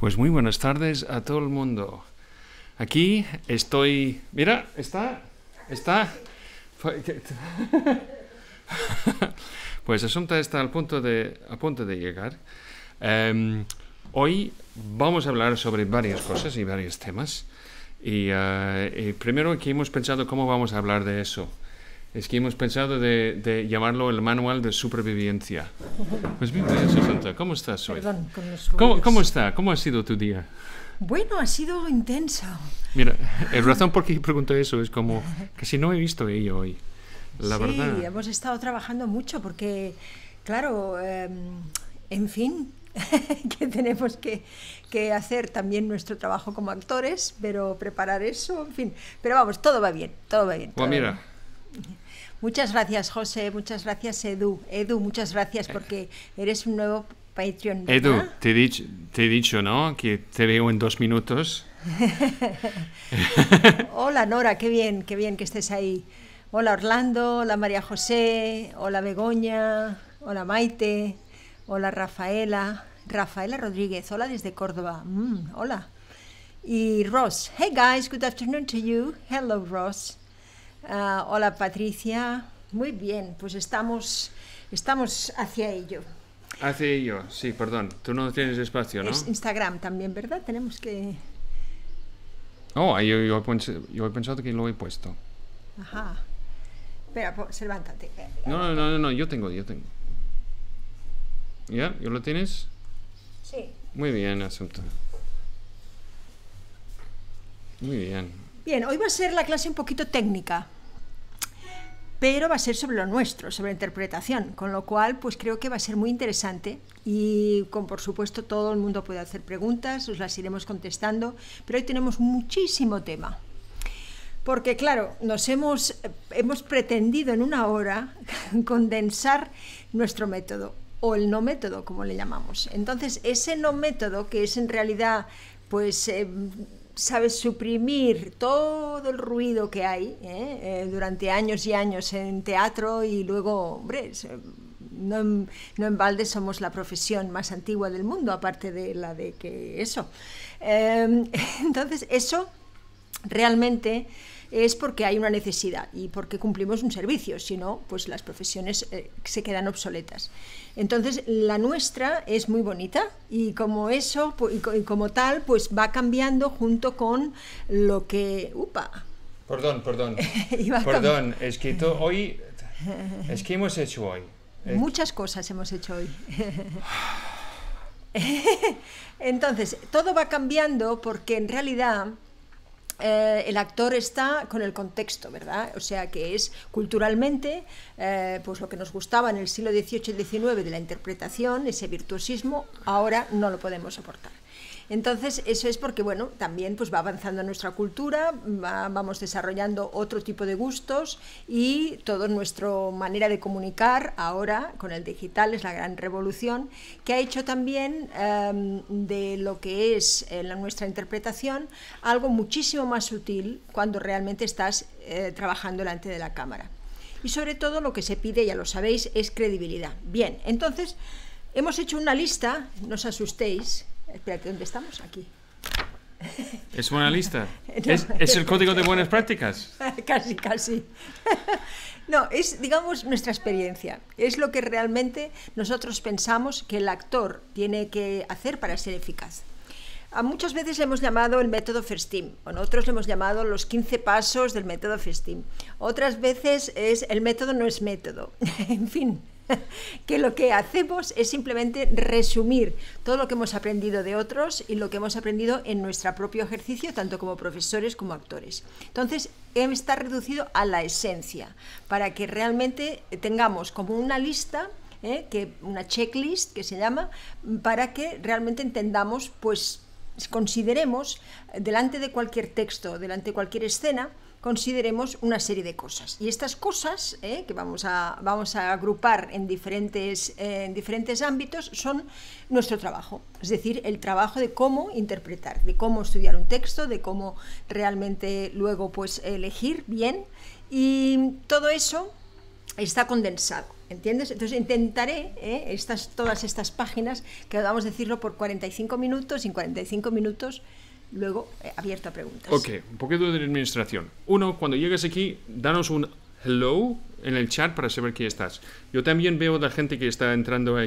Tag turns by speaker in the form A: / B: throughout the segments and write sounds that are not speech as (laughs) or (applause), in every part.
A: Pues muy buenas tardes a todo el mundo. Aquí estoy. Mira, está. Está. (laughs) Pues asunto está al punto de, a punto de llegar. Em, hoy vamos a hablar sobre varias cosas y varios temas. Y, eh, y primero que hemos pensado cómo vamos a hablar de eso es que hemos pensado de, de, llamarlo el manual de supervivencia. Pues bienvenida, ¿Cómo estás hoy? Perdón,
B: con los ¿Cómo, ¿Cómo,
A: está? ¿Cómo ha sido tu día?
B: Bueno, ha sido intenso.
A: Mira, la eh, razón por qué pregunto eso es como que si no he visto ello hoy. La sí,
B: hemos estado trabajando mucho porque, claro, em, en fin, (laughs) que tenemos que, hacer también nuestro trabajo como actores, pero preparar eso, en fin. Pero vamos, todo va bien, todo va bien. Pues bueno, mira. Muchas gracias, José. Muchas gracias, Edu. Edu, muchas gracias porque eres un nuevo Patreon. Edu,
A: te he, dicho, te he dicho, ¿no? Que te veo en dos minutos.
B: (laughs) hola, Nora, qué bien, qué bien que estés ahí. Hola, Orlando. Hola, María José. Hola, Begoña. Hola, Maite. Hola, Rafaela. Rafaela Rodríguez. Hola, desde Córdoba. Mm, hola. Y Ross. Hey, guys. Good afternoon to you. Hello, Ross. Ah, hola Patricia. Muy bien, pues estamos, estamos hacia ello.
A: Hacia ello, sí, perdón. Tú no tienes espacio, ¿no?
B: Instagram también, ¿verdad? Tenemos que...
A: Oh, yo, he pensado que lo he puesto.
B: Ajá. Espera, pues, levántate. No,
A: no, no, no, no, yo tengo, yo tengo. ¿Ya? ¿Yo lo tienes? Sí. Muy bien, asunto Muy bien.
B: Bien, hoy va a ser la clase un poquito técnica, pero va a ser sobre lo nuestro, sobre interpretación, con lo cual pues creo que va a ser muy interesante y con por supuesto todo el mundo puede hacer preguntas, os las iremos contestando, pero hoy tenemos muchísimo tema. Porque claro, nos hemos, hemos pretendido en una hora (laughs) condensar nuestro método o el no método, como le llamamos. Entonces, ese no método, que es en realidad pues em, sabes suprimir todo el ruido que hay ¿eh? Eh, durante años y años en teatro y luego, hombre, no en, no en balde somos la profesión más antigua del mundo, aparte de la de que eso. Em, (laughs) entonces, eso realmente es porque hay una necesidad y porque cumplimos un servicio, si no, pues las profesiones eh, se quedan obsoletas. Entonces, la nuestra es muy bonita y como eso, y como tal, pues va cambiando junto con lo que... ¡Upa!
A: Perdón, perdón.
B: (laughs) perdón,
A: es que hoy... Es que hemos hecho hoy. Eh. Muchas
B: cosas hemos hecho hoy. (laughs) Entonces, todo va cambiando porque en realidad eh, el actor está con el contexto, ¿verdad? O sea, que es culturalmente eh, pues lo que nos gustaba en el siglo XVIII y XIX de la interpretación, ese virtuosismo, ahora no lo podemos soportar. Entonces, eso es porque, bueno, también pues va avanzando nuestra cultura, vamos desarrollando otro tipo de gustos y toda nuestra manera de comunicar ahora con el digital es la gran revolución que ha hecho también em, de lo que es eh, la, nuestra interpretación algo muchísimo más sutil cuando realmente estás eh, trabajando delante de la cámara. Y sobre todo lo que se pide, ya lo sabéis, es credibilidad. Bien, entonces hemos hecho una lista, no os asustéis, Espera, ¿dónde estamos? Aquí.
A: ¿Es una lista? (laughs) ¿Es, el código de buenas prácticas?
B: (laughs) casi, casi. (laughs) no, es, digamos, nuestra experiencia. Es lo que realmente nosotros pensamos que el actor tiene que hacer para ser eficaz. A muchas veces le hemos llamado el método Festim, o otros le hemos llamado los 15 pasos del método team. Otras veces es el método no es método. en fin, (laughs) que lo que hacemos es simplemente resumir todo lo que hemos aprendido de otros y lo que hemos aprendido en nuestro propio ejercicio, tanto como profesores como actores. Entonces, está reducido a la esencia, para que realmente tengamos como una lista ¿eh? que una checklist que se llama, para que realmente entendamos, pues consideremos eh, delante de cualquier texto, delante de cualquier escena, consideremos una serie de cosas. Y estas cosas, eh, que vamos a, vamos a agrupar en diferentes, diferentes ámbitos, son nuestro trabajo, es decir, el trabajo de cómo interpretar, de cómo estudiar un texto, de cómo realmente luego pues, elegir bien. Y todo eso está condensado. ¿Entiendes? Entonces intentaré eh, estas, todas estas páginas, que vamos a decirlo por 45 minutos, en 45 minutos, luego eh, abierta abierto a preguntas. Ok,
A: un poquito de administración. Uno, cuando llegues aquí, danos un hello en el chat para saber que estás. Yo también veo la gente que está entrando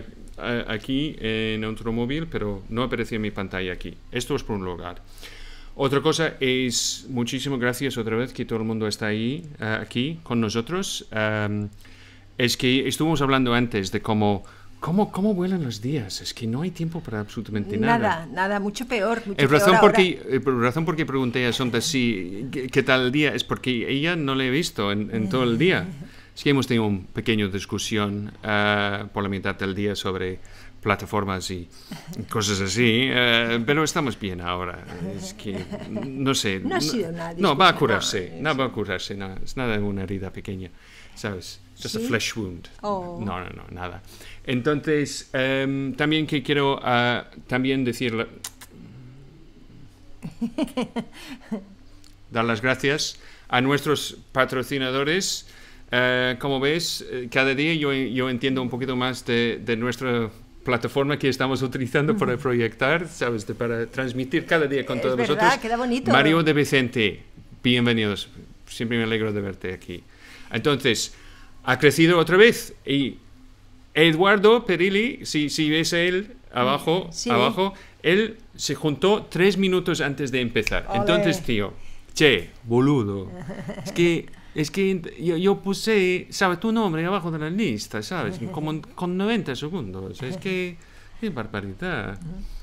A: aquí en otro móvil, pero no aparece en mi pantalla aquí. Esto es por un lugar. Otra cosa es, muchísimas gracias otra vez que todo el mundo está ahí, eh, aquí con nosotros. es que estuvimos hablando antes de cómo ¿Cómo, ¿Cómo vuelan los días? Es que no hay tiempo para absolutamente nada. Nada,
B: nada, mucho peor. Mucho el eh, razón por eh,
A: porque, que razón porque pregunté a Sonta si, ¿qué, tal el día es porque ella no la he visto en, todo el día. (laughs) Es hemos tenido una pequeña discusión ah, por la mitad del día sobre plataformas y cosas así, eh, pero estamos bien ahora. Es que, no sé. (laughs) No, ha sido nada. No, va a curarse, nada va a curarse, nada es nada una herida pequeña, ¿sabes? Just a flesh wound. Oh. No, no, no, nada. Entonces, em, también que quiero ah, también decirle... Dar las gracias a nuestros patrocinadores. Eh, como ves, eh, cada día yo, yo entiendo un poquito más de, de nuestra plataforma que estamos utilizando para proyectar, ¿sabes? para transmitir cada día con todos vosotros. Queda
B: bonito. Mario
A: de Vicente, bienvenidos. Siempre me alegro de verte aquí. Entonces, ha crecido otra vez y Eduardo Perilli, si, si ves él abajo, mm, abajo, él se juntó tres minutos antes de empezar. Entonces, tío, che, boludo, es que, es que yo, yo, puse, ¿sabes? Tu nombre abajo de la lista, ¿sabes? Como con 90 segundos. Es que, qué barbaridad.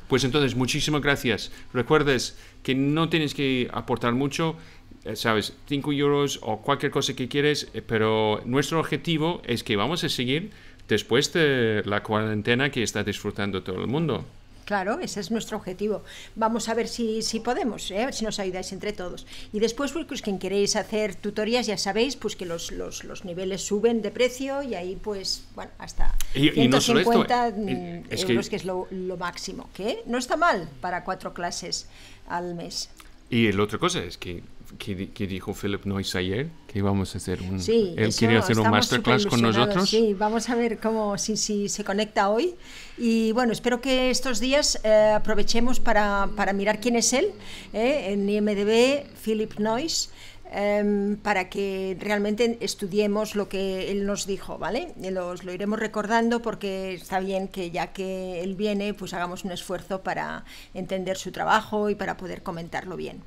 A: Pues entonces, muchísimas gracias. Recuerdes que no tienes que aportar mucho, eh, ¿sabes? 5 euros o cualquier cosa que quieres, eh, pero nuestro objetivo es que vamos a seguir después de la cuarentena que está disfrutando todo el mundo.
B: Claro, ese es nuestro objetivo. Vamos a ver si, si podemos, ¿eh? si nos ayudáis entre todos. Y después, pues, pues quien queréis hacer tutorías, ya sabéis, pues que los, los, niveles suben de precio y ahí pues, bueno, hasta 150 eh, mm, es euros, que, es lo, máximo, que no está mal para cuatro clases al mes.
A: Y la otra cosa es que que, dijo Philip Noyce ayer, que íbamos a hacer un... él quería hacer un masterclass con nosotros.
B: Sí, vamos a ver cómo, si, si se conecta hoy. Y bueno, espero que estos días eh, aprovechemos para, para, mirar quién es él, eh, en IMDB, Philip Noyce. Em, para que realmente estudiemos lo que él nos dijo, ¿vale? Los, lo iremos recordando porque está bien que ya que él viene, pues hagamos un esfuerzo para entender su trabajo y para poder comentarlo bien.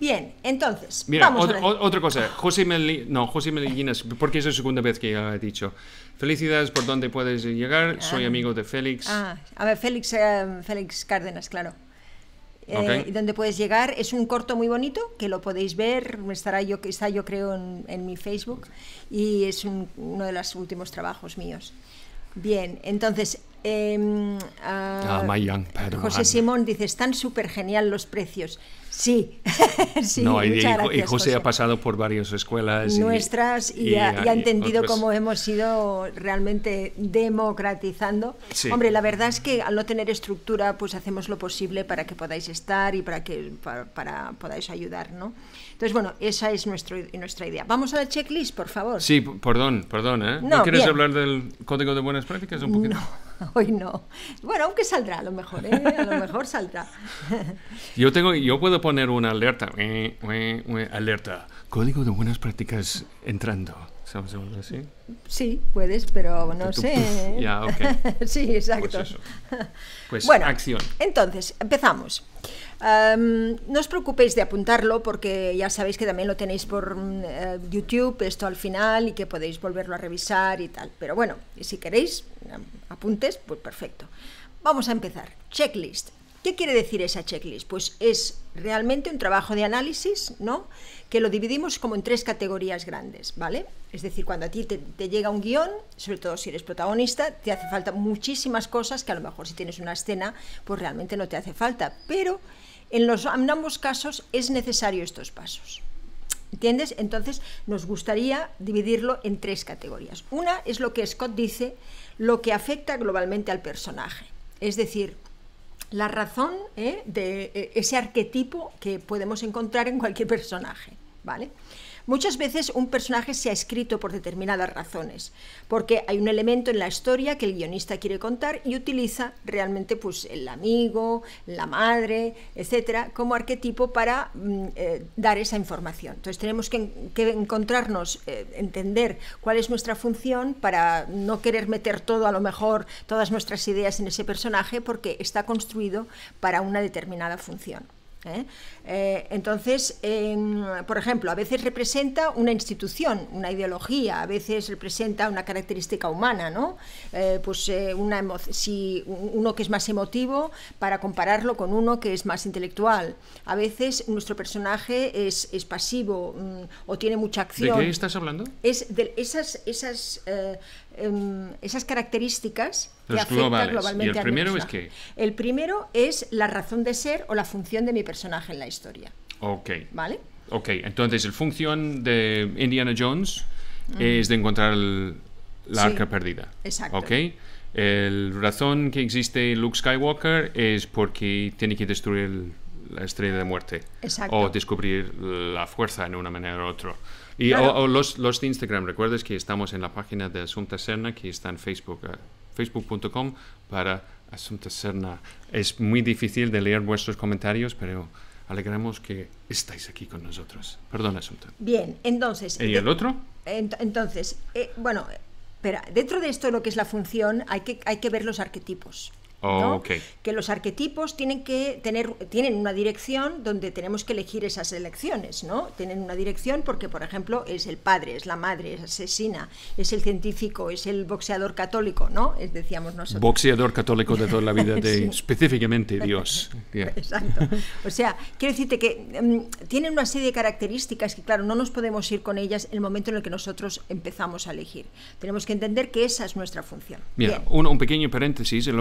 B: Bien, entonces. Mira, otra
A: cosa. José Meli, no, José Melillinas, porque es la segunda vez que he dicho. Felicidades por donde puedes llegar. Ah. Soy amigo de Félix. Ah,
B: a ver, Félix, eh, Félix Cárdenas, claro. Eh, donde puedes llegar es un corto muy bonito que lo podéis ver estará yo está yo creo en, mi Facebook y es uno de los últimos trabajos míos bien entonces Em, ah, José Simón dice, están súper genial los precios. Sí, (laughs) sí no, y, José, ha
A: pasado por varias escuelas. Nuestras y, ha, entendido cómo
B: hemos ido realmente democratizando. Hombre, la verdad es que al no tener estructura, pues hacemos lo posible para que podáis estar y para que para, podáis ayudar, ¿no? Entonces, bueno, esa es nuestra idea. Vamos a la checklist, por favor. Sí,
A: perdón, perdón. ¿eh? No, quieres hablar del Código de Buenas Prácticas un poquito?
B: No. (laughs) hoy no. Bueno, aunque saldrá, a lo mejor, ¿eh? a lo mejor saldrá.
A: (laughs) Yo tengo, yo puedo poner una alerta, eh, eh, eh, alerta, código de buenas prácticas entrando así?
B: Sí, puedes, pero no sé. ¿eh? Ya, (laughs) sí, pues exacto. Pues, bueno, acción. Entonces, empezamos. no os preocupéis de apuntarlo porque ya sabéis que también lo tenéis por mm, eh, YouTube, esto al final, y que podéis volverlo a revisar y tal. Pero bueno, si queréis apuntes, pues perfecto. Vamos a empezar. Checklist. ¿Qué quiere decir esa checklist? Pues es realmente un trabajo de análisis, ¿no? Que lo dividimos como en tres categorías grandes, ¿vale? Es decir, cuando a ti te, llega un guión, sobre todo si eres protagonista, te hace falta muchísimas cosas que a lo mejor si tienes una escena, pues realmente no te hace falta. Pero en, los, en ambos casos es necesario estos pasos. ¿Entiendes? Entonces nos gustaría dividirlo en tres categorías. Una es lo que Scott dice, lo que afecta globalmente al personaje. Es decir, la razón ¿eh? de eh, ese arquetipo que podemos encontrar en cualquier personaje, ¿vale? Muchas veces un personaje se ha escrito por determinadas razones, porque hay un elemento en la historia que el guionista quiere contar y utiliza realmente pues, el amigo, la madre, etcétera, como arquetipo para mm, eh, dar esa información. Entonces tenemos que, encontrarnos, eh, entender cuál es nuestra función para no querer meter todo, a lo mejor, todas nuestras ideas en ese personaje porque está construido para una determinada función. ¿eh? Eh, entonces, por ejemplo, a veces representa una institución, una ideología, a veces representa una característica humana, ¿no? Eh, pues una si uno que es más emotivo para compararlo con uno que es más intelectual. A veces nuestro personaje es, pasivo mm, o tiene mucha acción. ¿De qué estás hablando? Es de esas, esas Em, esas características que afectan globalmente. el primero es El primero es la razón de ser o la función de mi personaje en la historia.
A: Ok. ¿Vale? Ok, entonces la función de Indiana Jones mm. es de encontrar la arca perdida. Exacto. Ok. El razón que existe Luke Skywalker es porque tiene que destruir la estrella de muerte. O descubrir la fuerza de una manera u otra. Y los, los, de Instagram, recuerdes que estamos en la página de Asunta Serna, que está en Facebook, eh, facebook.com para Asunta Serna. Es muy difícil de leer vuestros comentarios, pero alegramos que estáis aquí con nosotros. Perdón, Asunta.
B: Bien, entonces... ¿Y el otro? entonces, eh, bueno, pero dentro de esto lo que es la función, hay que, hay que ver los arquetipos. Oh, que los arquetipos tienen que tener tienen una dirección donde tenemos que elegir esas elecciones, ¿no? Tienen una dirección porque, por ejemplo, es el padre, es la madre, es asesina, es el científico, es el boxeador católico, ¿no? Es, decíamos nosotros.
A: Boxeador católico de toda la vida, de (laughs) específicamente Dios. (laughs)
B: Exacto. O sea, quiero decirte que mm, tienen una serie de características que, claro, no nos podemos ir con ellas en el momento en el que nosotros empezamos a elegir. Tenemos que entender que esa es nuestra función.
A: Mira, Un, pequeño paréntesis. el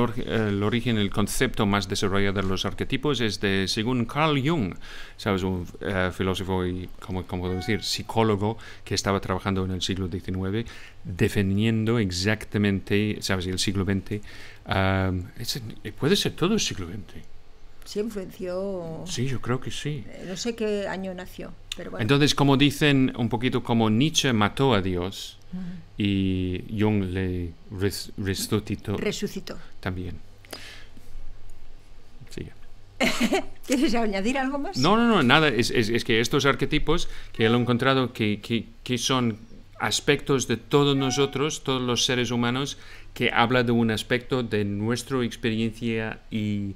A: el origen, el concepto más desarrollado de los arquetipos es de, según Carl Jung, ¿sabes? un eh, filósofo y, como, como decir, psicólogo que estaba trabajando en el siglo XIX, defendiendo exactamente, ¿sabes? El siglo XX. puede ser todo el siglo XX.
B: Sí, influenció. Sí, yo creo que sí. Eh, no sé qué año nació, pero bueno. Entonces,
A: como dicen, un poquito como Nietzsche mató a Dios y Jung le resucitó. Resucitó. También.
B: (laughs) ¿Quieres añadir algo más? No, no,
A: no, nada. Es, que estos arquetipos que él encontrado que, son aspectos de todos nosotros, todos los seres humanos, que habla de un aspecto de nuestra experiencia y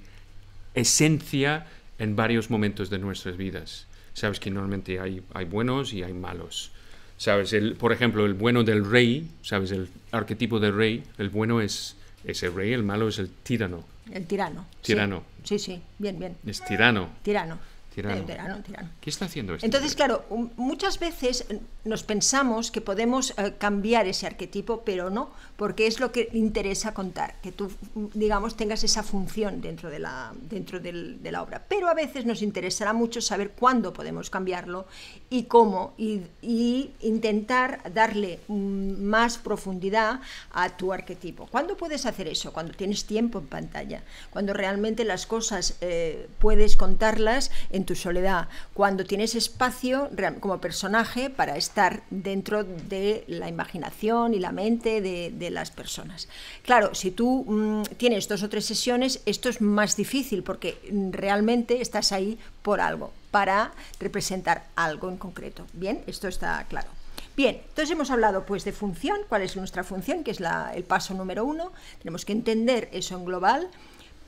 A: esencia en varios momentos de nuestras vidas. Sabes que normalmente hay, buenos y hay malos. Sabes, por ejemplo, el bueno del rey, sabes, el arquetipo del rey, el bueno es, ese rey, el malo es el tirano.
B: El tirano. Tirano. Sí, sí, bien, bien.
A: Es tirano. Tirano. ¿Qué está haciendo esto? Entonces,
B: claro, um, muchas veces eh, nos pensamos que podemos eh, cambiar ese arquetipo, pero no, porque es lo que interesa contar, que tú, mm, digamos, tengas esa función dentro de la, dentro de la obra. Pero a veces nos interesará mucho saber cuándo podemos cambiarlo y cómo, y, intentar darle mm, más profundidad a tu arquetipo. ¿Cuándo puedes hacer eso? Cuando tienes tiempo en pantalla, cuando realmente las cosas eh, puedes contarlas en tu soledad, cuando tienes espacio como personaje para estar dentro de la imaginación y la mente de, las personas. Claro, si tú mm, tienes dos o tres sesiones, esto es más difícil porque mm, realmente estás ahí por algo, para representar algo en concreto. Bien, esto está claro. Bien, entonces hemos hablado pues de función, cuál es nuestra función, que es el paso número uno. Tenemos que entender eso en global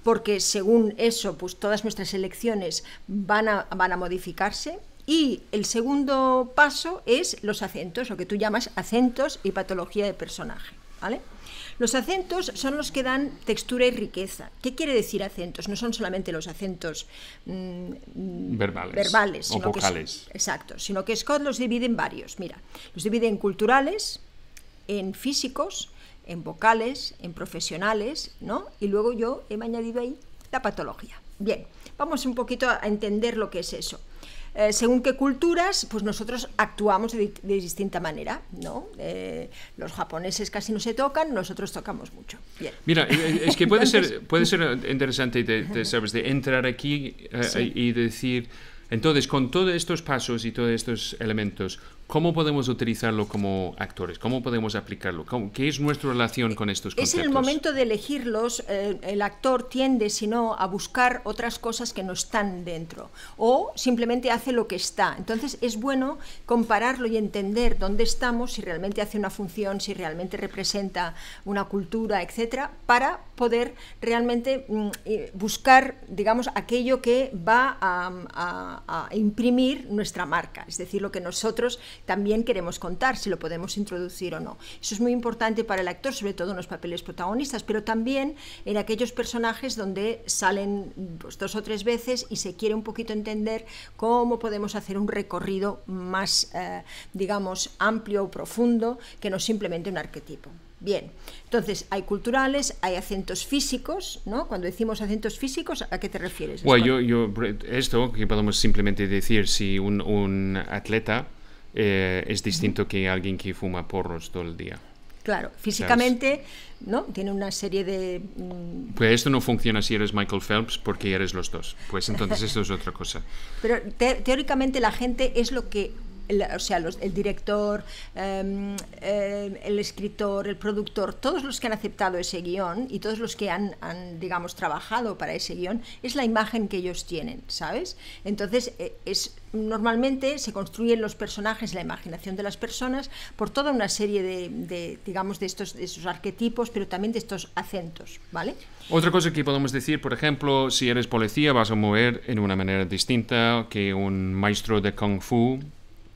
B: porque según eso, pues todas nuestras elecciones van a, van a modificarse. Y el segundo paso es los acentos, lo que tú llamas acentos y patología de personaje. ¿vale? Los acentos son los que dan textura y riqueza. ¿Qué quiere decir acentos? No son solamente los acentos mm, verbales, o vocales. exacto, sino que Scott los divide en varios. Mira, los divide en culturales, en físicos, en vocales, en profesionales, ¿no? Y luego yo he añadido ahí la patología. Bien, vamos un poquito a entender lo que es eso. Eh, según qué culturas, pues nosotros actuamos de, distinta manera, ¿no? Eh, los japoneses casi no se tocan, nosotros tocamos mucho. Mira, eh, es que puede, ser, puede
A: ser interesante de, sabes, de entrar aquí y decir, entonces, con todos estos pasos y todos estos elementos, ¿Cómo podemos utilizarlo como actores? ¿Cómo podemos aplicarlo? ¿Qué es nuestra
B: relación con estos conceptos? Es el momento de elegirlos. Eh, el actor tiende, si no, a buscar otras cosas que no están dentro. O simplemente hace lo que está. Entonces es bueno compararlo y entender dónde estamos, si realmente hace una función, si realmente representa una cultura, etcétera, para poder realmente mm, eh, buscar, digamos, aquello que va a imprimir nuestra marca. Es decir, lo que nosotros también queremos contar si lo podemos introducir o no. Eso es muy importante para el actor, sobre todo en los papeles protagonistas, pero también en aquellos personajes donde salen pues, dos o tres veces y se quiere un poquito entender cómo podemos hacer un recorrido más, eh, digamos, amplio o profundo que no simplemente un arquetipo. Bien, entonces hay culturales, hay acentos físicos, ¿no? Cuando decimos acentos físicos, ¿a qué te refieres? Bueno,
A: yo, esto que podemos simplemente decir si un atleta eh, es distinto que alguien que fuma porros todo el día.
B: Claro, físicamente, ¿no? Tiene una serie de... Mm,
A: pues esto no funciona si eres Michael Phelps porque eres los dos. Pues entonces esto es otra cosa.
B: (laughs) Pero teóricamente la gente es lo que o sea, el director, em, em, el escritor, el productor, todos los que han aceptado ese guión y todos los que han, digamos, trabajado para ese guión, es la imagen que ellos tienen, ¿sabes? Entonces, e, es, normalmente se construyen los personajes, la imaginación de las personas, por toda una serie de, digamos, de estos, de arquetipos, pero también de estos acentos, ¿vale?
A: Otra cosa que podemos decir, por ejemplo, si eres policía vas a mover en una manera distinta que un maestro de kung fu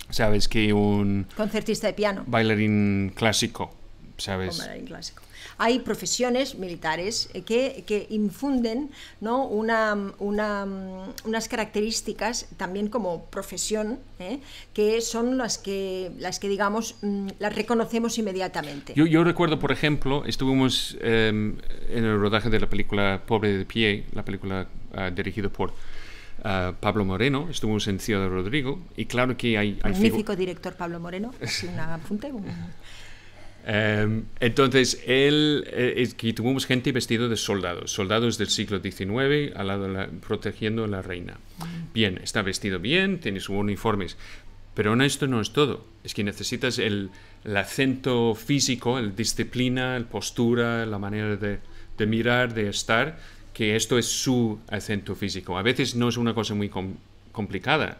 A: sabes que un
B: concertista de piano
A: bailarín clásico sabes bailarín
B: clásico hay profesiones militares eh, que, infunden unas características también como profesión ¿eh? que son las que, las que digamos, mm, las reconocemos inmediatamente.
A: Yo, recuerdo, por ejemplo, estuvimos em, en el rodaje de la película Pobre de Pie, la película ah, dirigida por eh, Pablo Moreno, estuvimos en Ciudad de Rodrigo, y claro que hay... hay Magnífico
B: director Pablo Moreno, (laughs)
A: em, entonces, él, eh, ...es que tuvimos gente vestida de soldados, soldados del siglo XIX, al lado protegiendo a la reina. Mm. Bien, está vestido bien, tiene sus uniformes, pero no, esto no es todo. Es que necesitas el, acento físico, la disciplina, la postura, la manera de mirar, de estar que esto es su acento físico. A veces no es una cosa muy complicada.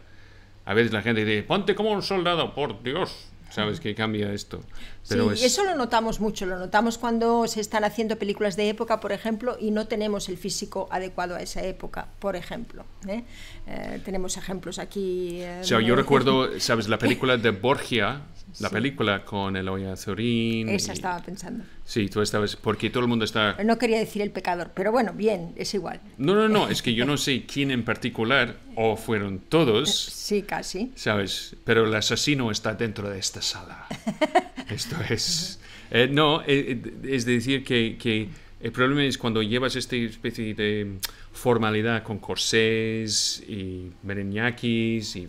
A: A veces la gente dice, ponte como un soldado, por Dios, ¿sabes? qué cambia esto. Pero sí, eso
B: lo notamos mucho, lo notamos cuando se están haciendo películas de época, por ejemplo, y no tenemos el físico adecuado a esa época, por ejemplo. ¿eh? Eh, tenemos ejemplos aquí. Eh, yo recuerdo, (laughs)
A: ¿sabes? La película de Borgia, la película con Eloy Azorín. Esa estaba pensando. Sí, tú estabas, porque todo el mundo está...
B: No quería decir el pecador, pero bueno, bien, es igual.
A: No, no, no, es que yo (laughs) no sé quién en particular, o fueron todos. Eh,
B: sí, casi.
A: ¿Sabes? Pero el asesino está dentro de esta sala. (laughs) Esto es... Eh, no, eh, es decir que, el problema es cuando llevas esta especie de formalidad con corsés y mereñaquis y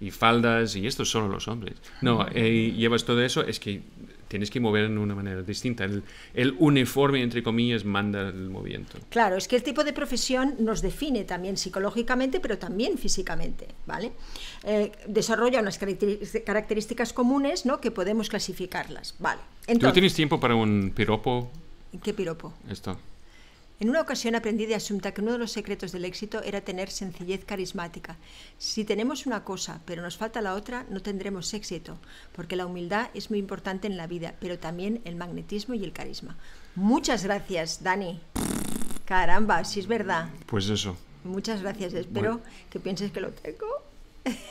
A: y faldas, y esto solo los hombres. No, eh, llevas todo eso, es que tienes que mover de una manera distinta. El, uniforme, entre comillas, manda el movimiento.
B: Claro, es que el tipo de profesión nos define también psicológicamente, pero también físicamente, ¿vale? Eh, desarrolla unas características comunes, ¿no? Que podemos clasificarlas, ¿vale? Entonces, ¿Tú
A: tienes tiempo para un piropo? ¿Qué piropo? Esto.
B: En una ocasión aprendí de Asunta que uno de los secretos del éxito era tener sencillez carismática. Si tenemos una cosa, pero nos falta la otra, no tendremos éxito, porque la humildad es muy importante en la vida, pero también el magnetismo y el carisma. Muchas gracias, Dani. Caramba, si es verdad. Pues eso. Muchas gracias, espero que pienses que lo tengo. (laughs)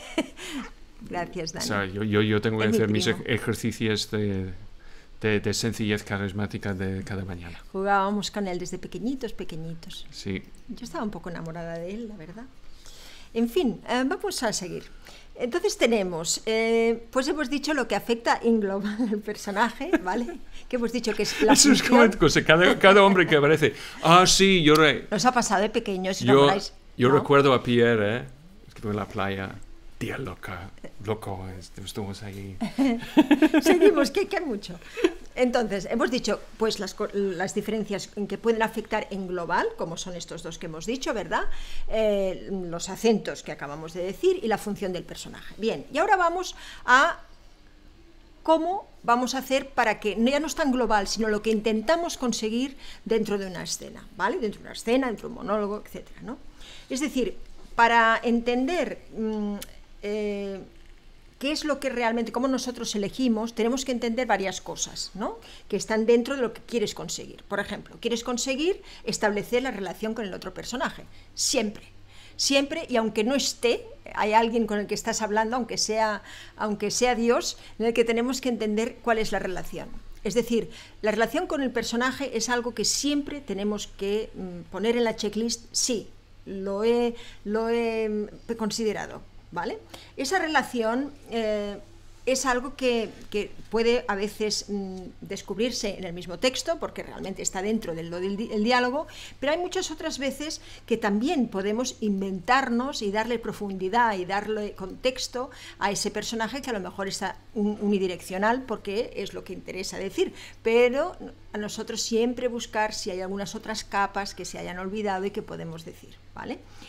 B: gracias, Dani. O sea,
A: yo, yo, tengo que hacer mis ejercicios de de, sencillez carismática de cada mañana.
B: Jugábamos con él desde pequeñitos, pequeñitos. Sí. Yo estaba un poco enamorada de él, la verdad. En fin, eh, vamos a seguir. Entonces tenemos, eh, pues hemos dicho lo que afecta en global el personaje, ¿vale? (laughs) Que hemos dicho que es
A: cada, hombre que aparece. Ah, sí, yo...
B: Nos ha pasado de pequeños, yo, Yo recuerdo
A: a Pierre, ¿eh? Es que en la playa tía loca, loco, este, estuvimos ahí.
B: (laughs) Seguimos, que hay mucho. Entonces, hemos dicho pues las, diferencias que pueden afectar en global, como son estos dos que hemos dicho, ¿verdad? Eh, los acentos que acabamos de decir y la función del personaje. Bien, y ahora vamos a cómo vamos a hacer para que ya no es tan global, sino lo que intentamos conseguir dentro de una escena, ¿vale? Dentro de una escena, dentro de un monólogo, etcétera, Es decir, para entender mm, eh, qué es lo que realmente, cómo nosotros elegimos, tenemos que entender varias cosas, ¿no? Que están dentro de lo que quieres conseguir. Por ejemplo, quieres conseguir establecer la relación con el otro personaje, siempre. Siempre, y aunque no esté, hay alguien con el que estás hablando, aunque sea, aunque sea Dios, en el que tenemos que entender cuál es la relación. Es decir, la relación con el personaje es algo que siempre tenemos que mm, poner en la checklist, sí, lo he, lo he mm, considerado, esa relación eh, es algo que, puede a veces mm, descubrirse en el mismo texto, porque realmente está dentro del, diálogo, pero hay muchas otras veces que también podemos inventarnos y darle profundidad y darle contexto a ese personaje que a lo mejor está unidireccional porque es lo que interesa decir, pero a nosotros siempre buscar si hay algunas otras capas que se hayan olvidado y que podemos decir,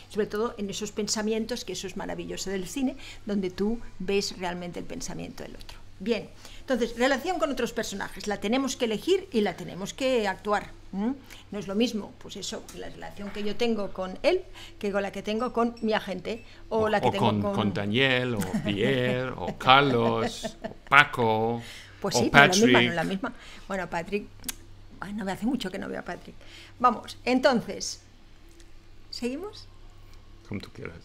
B: sobre todo en esos pensamientos, que eso es maravilloso del cine, donde tú ves realmente el pensamiento del otro. Bien, entonces, relación con otros personajes, la tenemos que elegir y la tenemos que actuar. No es lo mismo, pues eso, la relación que yo tengo con él que con la que tengo con mi agente o, la que tengo con,
A: Daniel o Pierre o Carlos (laughs) o Paco pues o Patrick. la misma.
B: Bueno, Patrick, no me hace mucho que no vea a Patrick. Vamos, entonces, ¿seguimos? como tú quieras.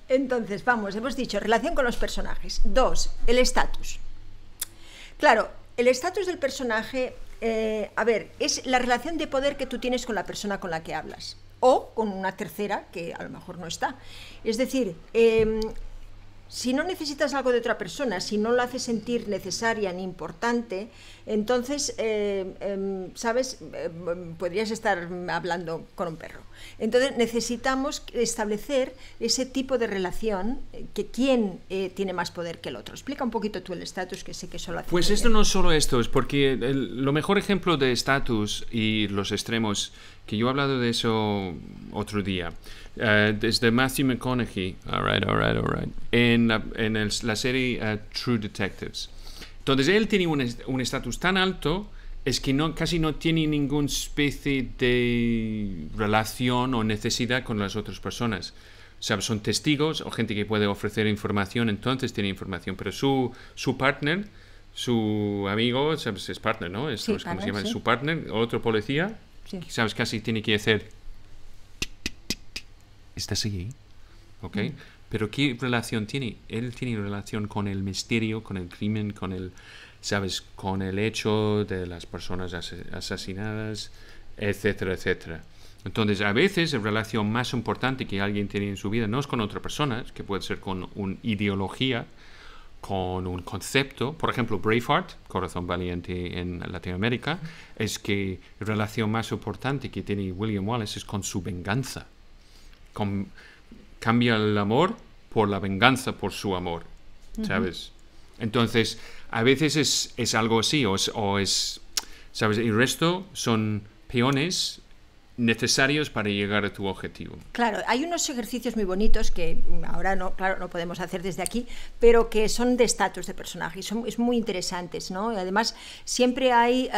B: (laughs) Entonces, vamos, hemos dicho relación con los personajes. Dos, el estatus. Claro, el estatus del personaje, eh, a ver, es la relación de poder que tú tienes con la persona con la que hablas o con una tercera que a lo mejor no está. Es decir, em, si no necesitas algo de otra persona, si no lo haces sentir necesaria ni importante, entonces, eh, em, ¿sabes? Eh, podrías estar hablando con un perro. Entonces, necesitamos establecer ese tipo de relación eh, que quién tiene más poder que el otro. Explica un poquito tú el estatus, que sé que solo hace. Pues esto no
A: es solo esto, es porque lo mejor ejemplo de estatus y los extremos, que yo he hablado de eso otro día, Uh, es desde Matthew McConaughey. En la, en la serie uh, True Detectives. Entonces él tiene un estatus tan alto es que no, casi no tiene ninguna especie de relación o necesidad con las otras personas. O sea, son testigos o gente que puede ofrecer información, entonces tiene información, pero su, su partner, su amigo, ¿sabes? Es partner, ¿no? Es, ¿Cómo se llama? Su partner, otro policía, ¿sabes? Casi tiene que hacer estás allí, ¿ok? Pero ¿qué relación tiene? Él tiene relación con el misterio, con el crimen, con el, ¿sabes? Con el hecho de las personas asesinadas, etcétera, etcétera. Entonces, a veces la relación más importante que alguien tiene en su vida no es con otra persona, que puede ser con una ideología, con un concepto. Por ejemplo, Braveheart, Corazón Valiente en Latinoamérica, es que la relación más importante que tiene William Wallace es con su venganza cambia el amor por la venganza, por su amor, ¿sabes? Entonces, a veces es, es algo así, o o es, ¿sabes? Y el resto son peones necesarios para llegar a tu objetivo.
B: Claro, hay unos ejercicios muy bonitos que ahora no, claro, no podemos hacer desde aquí, pero que son de estatus de personaje y son es muy interesantes, ¿no? Y además siempre hay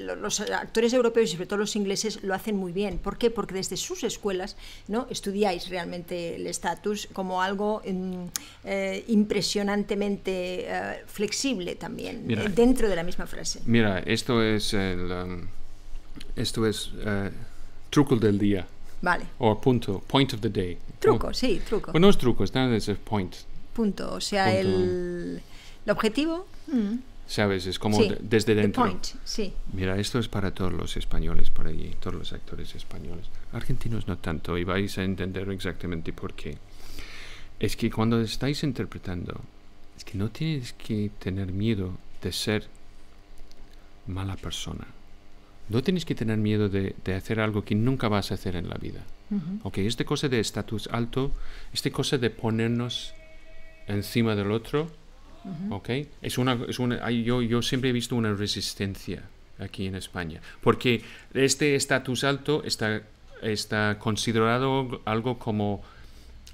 B: los actores europeos y sobre todo los ingleses lo hacen muy bien. ¿Por qué? Porque desde sus escuelas, ¿no? Estudiáis realmente el estatus como algo em, eh, impresionantemente eh, flexible también dentro de la misma frase.
A: Mira, esto es esto es eh, Truco del día. Vale. O punto, point of the day. Truco,
B: sí, truco. Bueno, no es
A: truco, está point.
B: Punto, o sea, El, objetivo. Mm.
A: ¿Sabes? Es como desde dentro. sí. Mira, esto es para todos los españoles por allí, todos los actores españoles. Argentinos no tanto, y vais a entender exactamente por qué. Es que cuando estáis interpretando, es que no tienes que tener miedo de ser mala persona. No tienes que tener miedo de, hacer algo que nunca vas a hacer en la vida. esta cosa de estatus alto, esta cosa de ponernos encima del otro, es una, una yo, yo siempre he visto una resistencia aquí en España, porque este estatus alto está, está considerado algo como,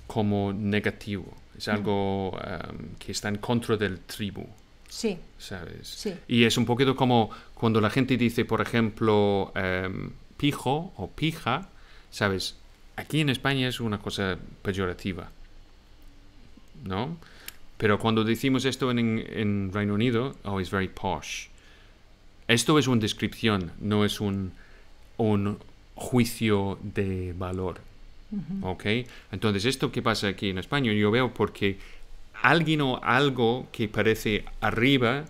A: como negativo, es algo um, que está en contra del tribu. Sí. ¿Sabes? Sí. Y es un poquito como cuando la gente dice, por ejemplo, em, pijo o pija, ¿sabes? Aquí en España es una cosa peyorativa, ¿no? Pero cuando decimos esto en, Reino Unido, oh, it's very posh. Esto es una descripción, no es un, un juicio de valor. ¿Ok? Entonces, esto qué pasa aquí en España, yo veo porque alguien o algo que parece arriba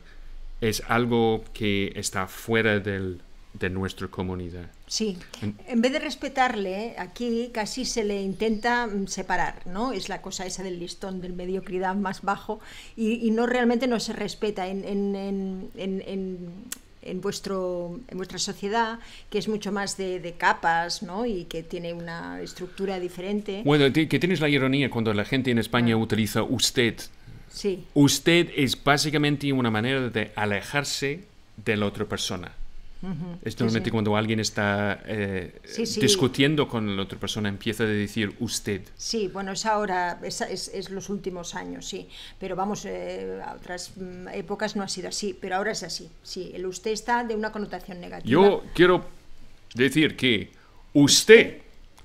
A: es algo que está fuera de nuestra comunidad.
B: Sí, en vez de respetarle, aquí casi se le intenta mm, separar, ¿no? Es la cosa esa del listón, de mediocridad más bajo, y, no realmente no se respeta. en, en, vuestro, en vuestra sociedad, que es mucho más de, capas y que tiene una estructura diferente.
A: Bueno, que tienes la ironía cuando la gente en España ah. utiliza usted. Sí. Usted es básicamente una manera de alejarse de la otra persona esto Es normalmente cuando alguien está eh, discutiendo con la otra persona, empieza a decir usted.
B: Sí, bueno, es ahora, es, es, los últimos años, sí. Pero vamos, eh, a otras mm, épocas no ha sido así, pero ahora es así. Sí, el usted está de una connotación negativa. Yo
A: quiero decir que usted,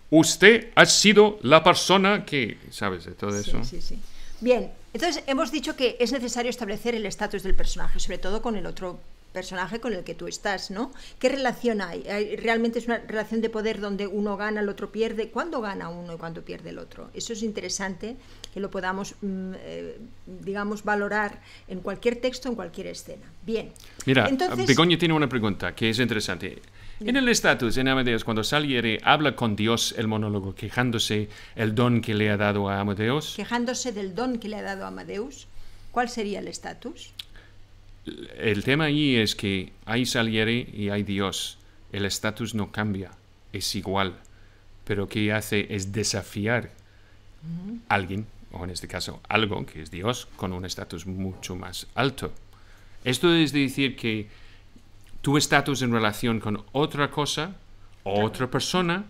A: usted ha sido la persona que, ¿sabes? De todo eso. Sí, sí.
B: Bien, entonces hemos dicho que es necesario establecer el estatus del personaje, sobre todo con el otro personaje con el que tú estás, ¿no? ¿Qué relación hay? ¿Realmente es una relación de poder donde uno gana, el otro pierde? ¿Cuándo gana uno y cuándo pierde el otro? Eso es interesante que lo podamos, mm, eh, digamos, valorar en cualquier texto, en cualquier escena. Bien.
A: Mira, Entonces, Begoña tiene una pregunta que es interesante. En el estatus, en Amadeus, cuando Salieri habla con Dios el monólogo, quejándose el don que le ha dado a Amadeus.
B: Quejándose del don que le ha dado a Amadeus, ¿cuál sería el estatus?
A: el tema allí es que hay Salieri y hay Dios. El estatus no cambia, es igual. Pero qué hace es desafiar a alguien, o en este caso algo, que es Dios, con un estatus mucho más alto. Esto es decir que tu estatus en relación con otra cosa o otra persona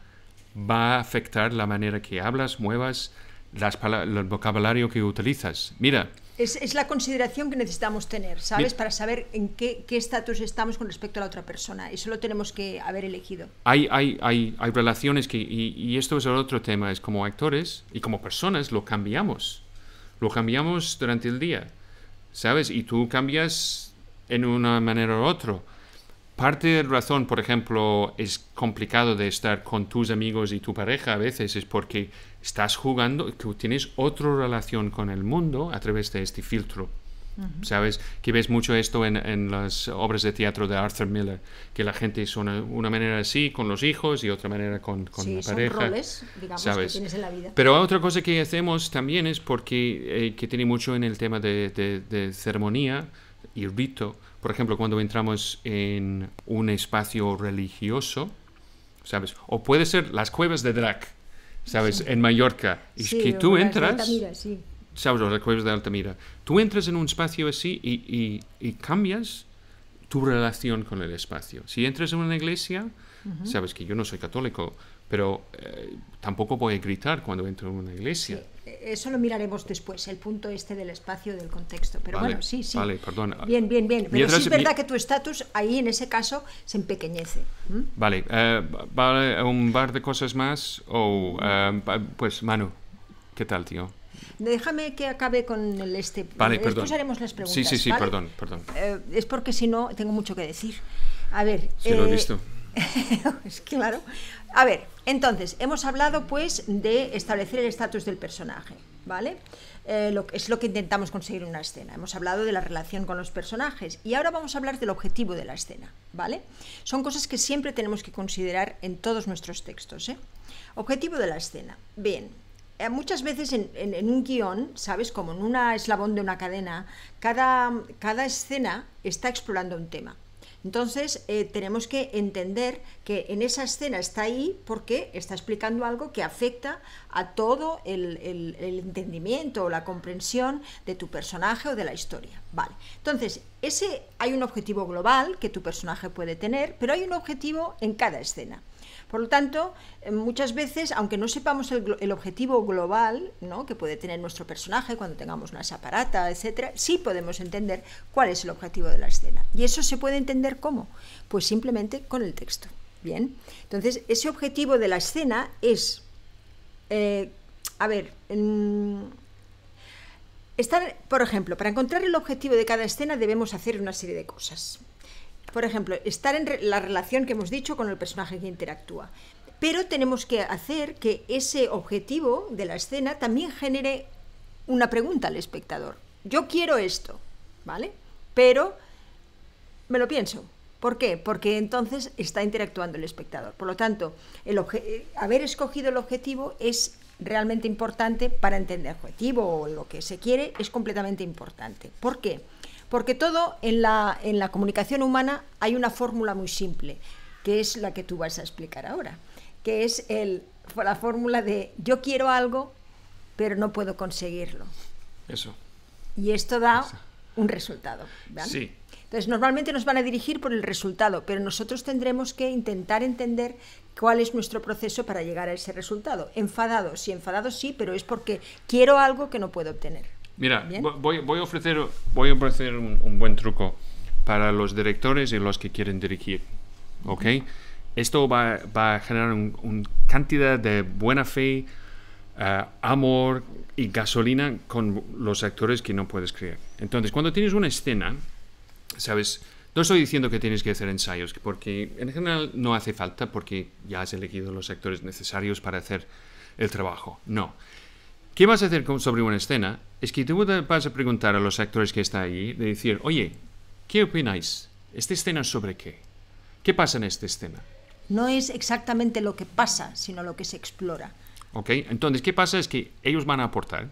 A: va a afectar la manera que hablas, muevas, las el vocabulario que utilizas. Mira,
B: es, la consideración que necesitamos tener, ¿sabes? Para saber en qué estatus estamos con respecto a la otra persona. Eso lo tenemos que haber elegido.
A: Hay, hay, hay, relaciones que, y, esto es otro tema, es como actores y como personas lo cambiamos. Lo cambiamos durante el día, ¿sabes? Y tú cambias en una manera u otra. Parte de la razón, por ejemplo, es complicado de estar con tus amigos y tu pareja a veces, es porque estás jugando, que tienes otra relación con el mundo a través de este filtro. ¿Sabes? Que ves mucho esto en, en, las obras de teatro de Arthur Miller, que la gente son una, manera así con los hijos y otra manera con, con sí, la son pareja. Roles, digamos, ¿sabes? Que tienes en la vida. Pero otra cosa que hacemos también es porque eh, que tiene mucho en el tema de, ceremonia y rito. Por ejemplo, cuando entramos en un espacio religioso, ¿sabes? O puede ser las cuevas de Drac. ¿sabes? En Mallorca. Y es que tú entras... ¿Sabes? de Altamira. Tú entras en un espacio así y, cambias tu relación con el espacio. Si entras en una iglesia, sabes que yo no soy católico, pero eh, tampoco voy a gritar cuando entro en una iglesia.
B: Eh, eso lo miraremos después, el punto este del espacio, del contexto. Pero bueno, sí, sí.
A: Vale, perdón. Bien,
B: bien, bien. Pero sí es verdad que tu estatus ahí en ese caso se empequeñece.
A: Vale, eh, ¿vale un par de cosas más? O, eh, pues Manu, ¿qué tal, tío?
B: Déjame que acabe con el este. Vale, Después perdón. haremos las preguntas. Sí, sí, sí, perdón, perdón. es porque si no, tengo mucho que decir. A ver. Sí, lo he visto. (laughs) es claro. A ver, entonces, hemos hablado pues de establecer el estatus del personaje, ¿vale? Eh, es lo que intentamos conseguir en una escena. Hemos hablado de la relación con los personajes y ahora vamos a hablar del objetivo de la escena, ¿vale? Son cosas que siempre tenemos que considerar en todos nuestros textos, ¿eh? Objetivo de la escena. Bien, eh, muchas veces en, un guión, ¿sabes? Como en un eslabón de una cadena, cada escena está explorando un tema. Entonces, eh, tenemos que entender que en esa escena está ahí porque está explicando algo que afecta a todo el, el entendimiento o la comprensión de tu personaje o de la historia. Vale. Entonces, ese hay un objetivo global que tu personaje puede tener, pero hay un objetivo en cada escena. Por lo tanto, eh, muchas veces, aunque no sepamos el, objetivo global ¿no? que puede tener nuestro personaje cuando tengamos una separata, etc., sí podemos entender cuál es el objetivo de la escena. ¿Y eso se puede entender cómo? Pues simplemente con el texto. Bien, entonces ese objetivo de la escena es, eh, a ver, por ejemplo, para encontrar el objetivo de cada escena debemos hacer una serie de cosas por ejemplo, estar en la relación que hemos dicho con el personaje que interactúa. Pero tenemos que hacer que ese objetivo de la escena también genere una pregunta al espectador. Yo quiero esto, ¿vale? Pero me lo pienso. ¿Por qué? Porque entonces está interactuando el espectador. Por lo tanto, eh, haber escogido el objetivo es realmente importante para entender el objetivo o lo que se quiere es completamente importante. ¿Por qué? Porque todo en la, en la comunicación humana hay una fórmula muy simple, que es la que tú vas a explicar ahora, que es la fórmula de yo quiero algo, pero no puedo conseguirlo. Eso. Y esto da un resultado. Sí. Entonces, normalmente nos van a dirigir por el resultado, pero nosotros tendremos que intentar entender cuál es nuestro proceso para llegar a ese resultado. Enfadado, sí, enfadado sí, pero es porque quiero algo que no puedo obtener.
A: Mira, voy, a ofrecer, voy a ofrecer un, buen truco para los directores y los que quieren dirigir. ¿Ok? Esto va, a generar una cantidad de buena fe, eh, amor y gasolina con los actores que no puedes creer. Entonces, cuando tienes una escena, ¿sabes? No estoy diciendo que tienes que hacer ensayos, porque en general no hace falta porque ya has elegido los actores necesarios para hacer el trabajo. No. ¿Qué vas a hacer con, sobre una escena? es que tú vas a preguntar a los actores que están allí, de decir, oye, ¿qué opináis? ¿Esta escena sobre qué? ¿Qué pasa en esta escena?
B: No es exactamente lo que pasa, sino lo que se explora.
A: Ok, entonces, ¿qué pasa? Es que ellos van a aportar,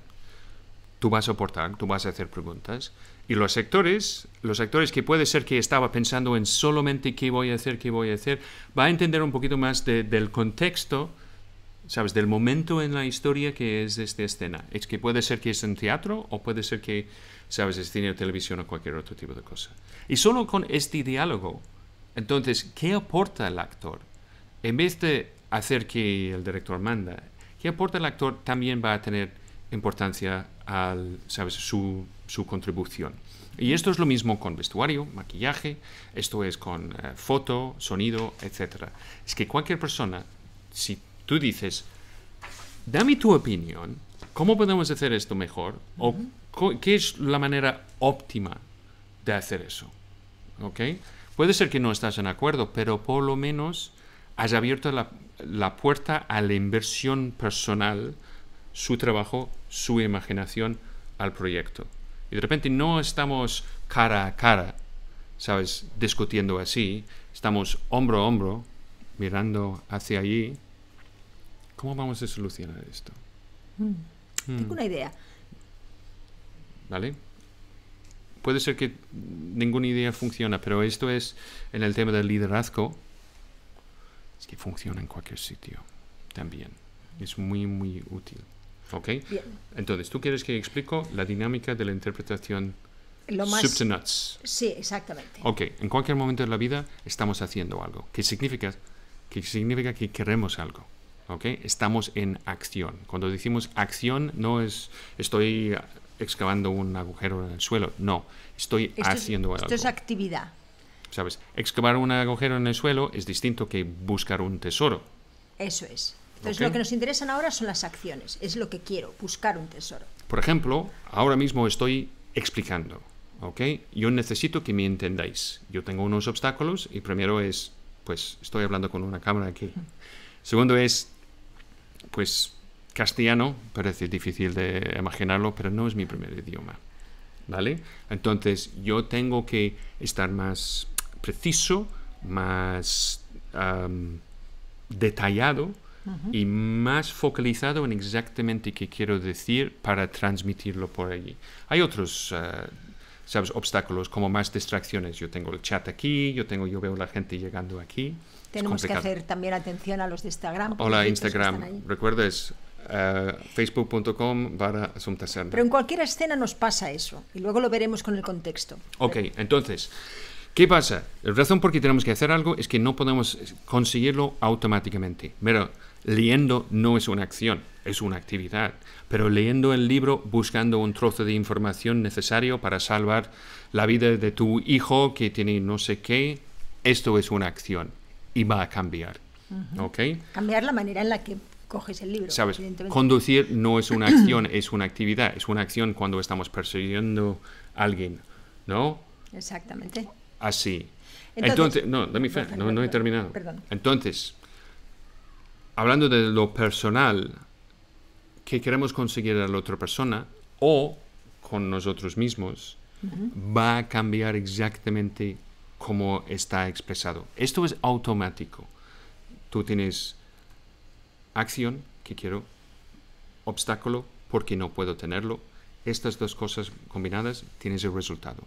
A: tú vas a aportar, tú vas a hacer preguntas, y los actores, los actores que puede ser que estaba pensando en solamente qué voy a hacer, qué voy a hacer, va a entender un poquito más del contexto ¿sabes? Del momento en la historia que es esta escena. Es que puede ser que es en teatro o puede ser que, ¿sabes? Es cine televisión o cualquier otro tipo de cosa. Y solo con este diálogo, entonces, ¿qué aporta el actor? En vez de hacer que el director manda, ¿qué aporta el actor? También va a tener importancia al, ¿sabes? Su, contribución. Y esto es lo mismo con vestuario, maquillaje, esto es con eh, foto, sonido, etc. Es que cualquier persona, si tú dices, dame tu opinión, ¿cómo podemos hacer esto mejor? ¿O qué es la manera óptima de hacer eso? ¿Ok? Puede ser que no estás en acuerdo, pero por lo menos has abierto la, la puerta a la inversión personal, su trabajo, su imaginación al proyecto. Y de repente no estamos cara a cara, ¿sabes? Discutiendo así, estamos hombro a hombro, mirando hacia allí ¿Cómo vamos a solucionar esto?
B: Mm. Mm. Tengo una idea.
A: ¿Vale? Puede ser que ninguna idea funciona, pero esto es en el tema del liderazgo. Es que funciona en cualquier sitio también. Es muy, muy útil. ¿Ok? Bien. Entonces, ¿tú quieres que explico la dinámica de la interpretación lo más... nuts.
B: Sí, exactamente. Ok,
A: en cualquier momento de la vida estamos haciendo algo, ¿Qué significa que, significa que queremos algo. Estamos en acción. Cuando decimos acción, no es estoy excavando un agujero en el suelo, no, estoy haciendo algo. Esto es
B: actividad.
A: ¿Sabes? Excavar un agujero en el suelo es distinto que buscar un tesoro.
B: Eso es. Entonces lo que nos interesan ahora son las acciones, es lo que quiero, buscar un tesoro.
A: Por ejemplo, ahora mismo estoy explicando, ¿ok? Yo necesito que me entendáis. Yo tengo unos obstáculos y primero es, pues estoy hablando con una cámara aquí. (laughs) Segundo es, pues castellano parece difícil de imaginarlo, pero no es mi primer idioma. ¿Vale? Entonces yo tengo que estar más preciso, más detallado y más focalizado en exactamente qué quiero decir para transmitirlo por allí. Hay otros... Eh, ¿sabes? obstáculos como más distracciones. Yo tengo el chat aquí, yo tengo, yo veo la gente llegando aquí.
B: Tenemos que hacer también atención a los de Instagram. Hola, Instagram.
A: Recuerdes uh, eh, facebook.com barra Pero en
B: cualquier escena nos pasa eso y luego lo veremos con el contexto. Ok,
A: entonces, ¿qué pasa? La razón por qué tenemos que hacer algo es que no podemos conseguirlo automáticamente. Pero leyendo no es una acción, es una actividad. Pero leyendo el libro, buscando un trozo de información necesario para salvar la vida de tu hijo que tiene no sé qué, esto es una acción y va a cambiar. ¿ok?
B: Cambiar la manera en la que coges el libro. Sabes, conducir
A: no es una (clears throat) acción, es una actividad, es una acción cuando estamos persiguiendo a alguien, ¿no?
B: Exactamente. Así. Entonces,
A: no, dame fe, no, he terminado. Perdón. Entonces, hablando de lo personal, que queremos conseguir a la otra persona o con nosotros mismos, va a cambiar exactamente como está expresado. Esto es automático. Tú tienes acción, que quiero, obstáculo, porque no puedo tenerlo. Estas dos cosas combinadas tienes el resultado.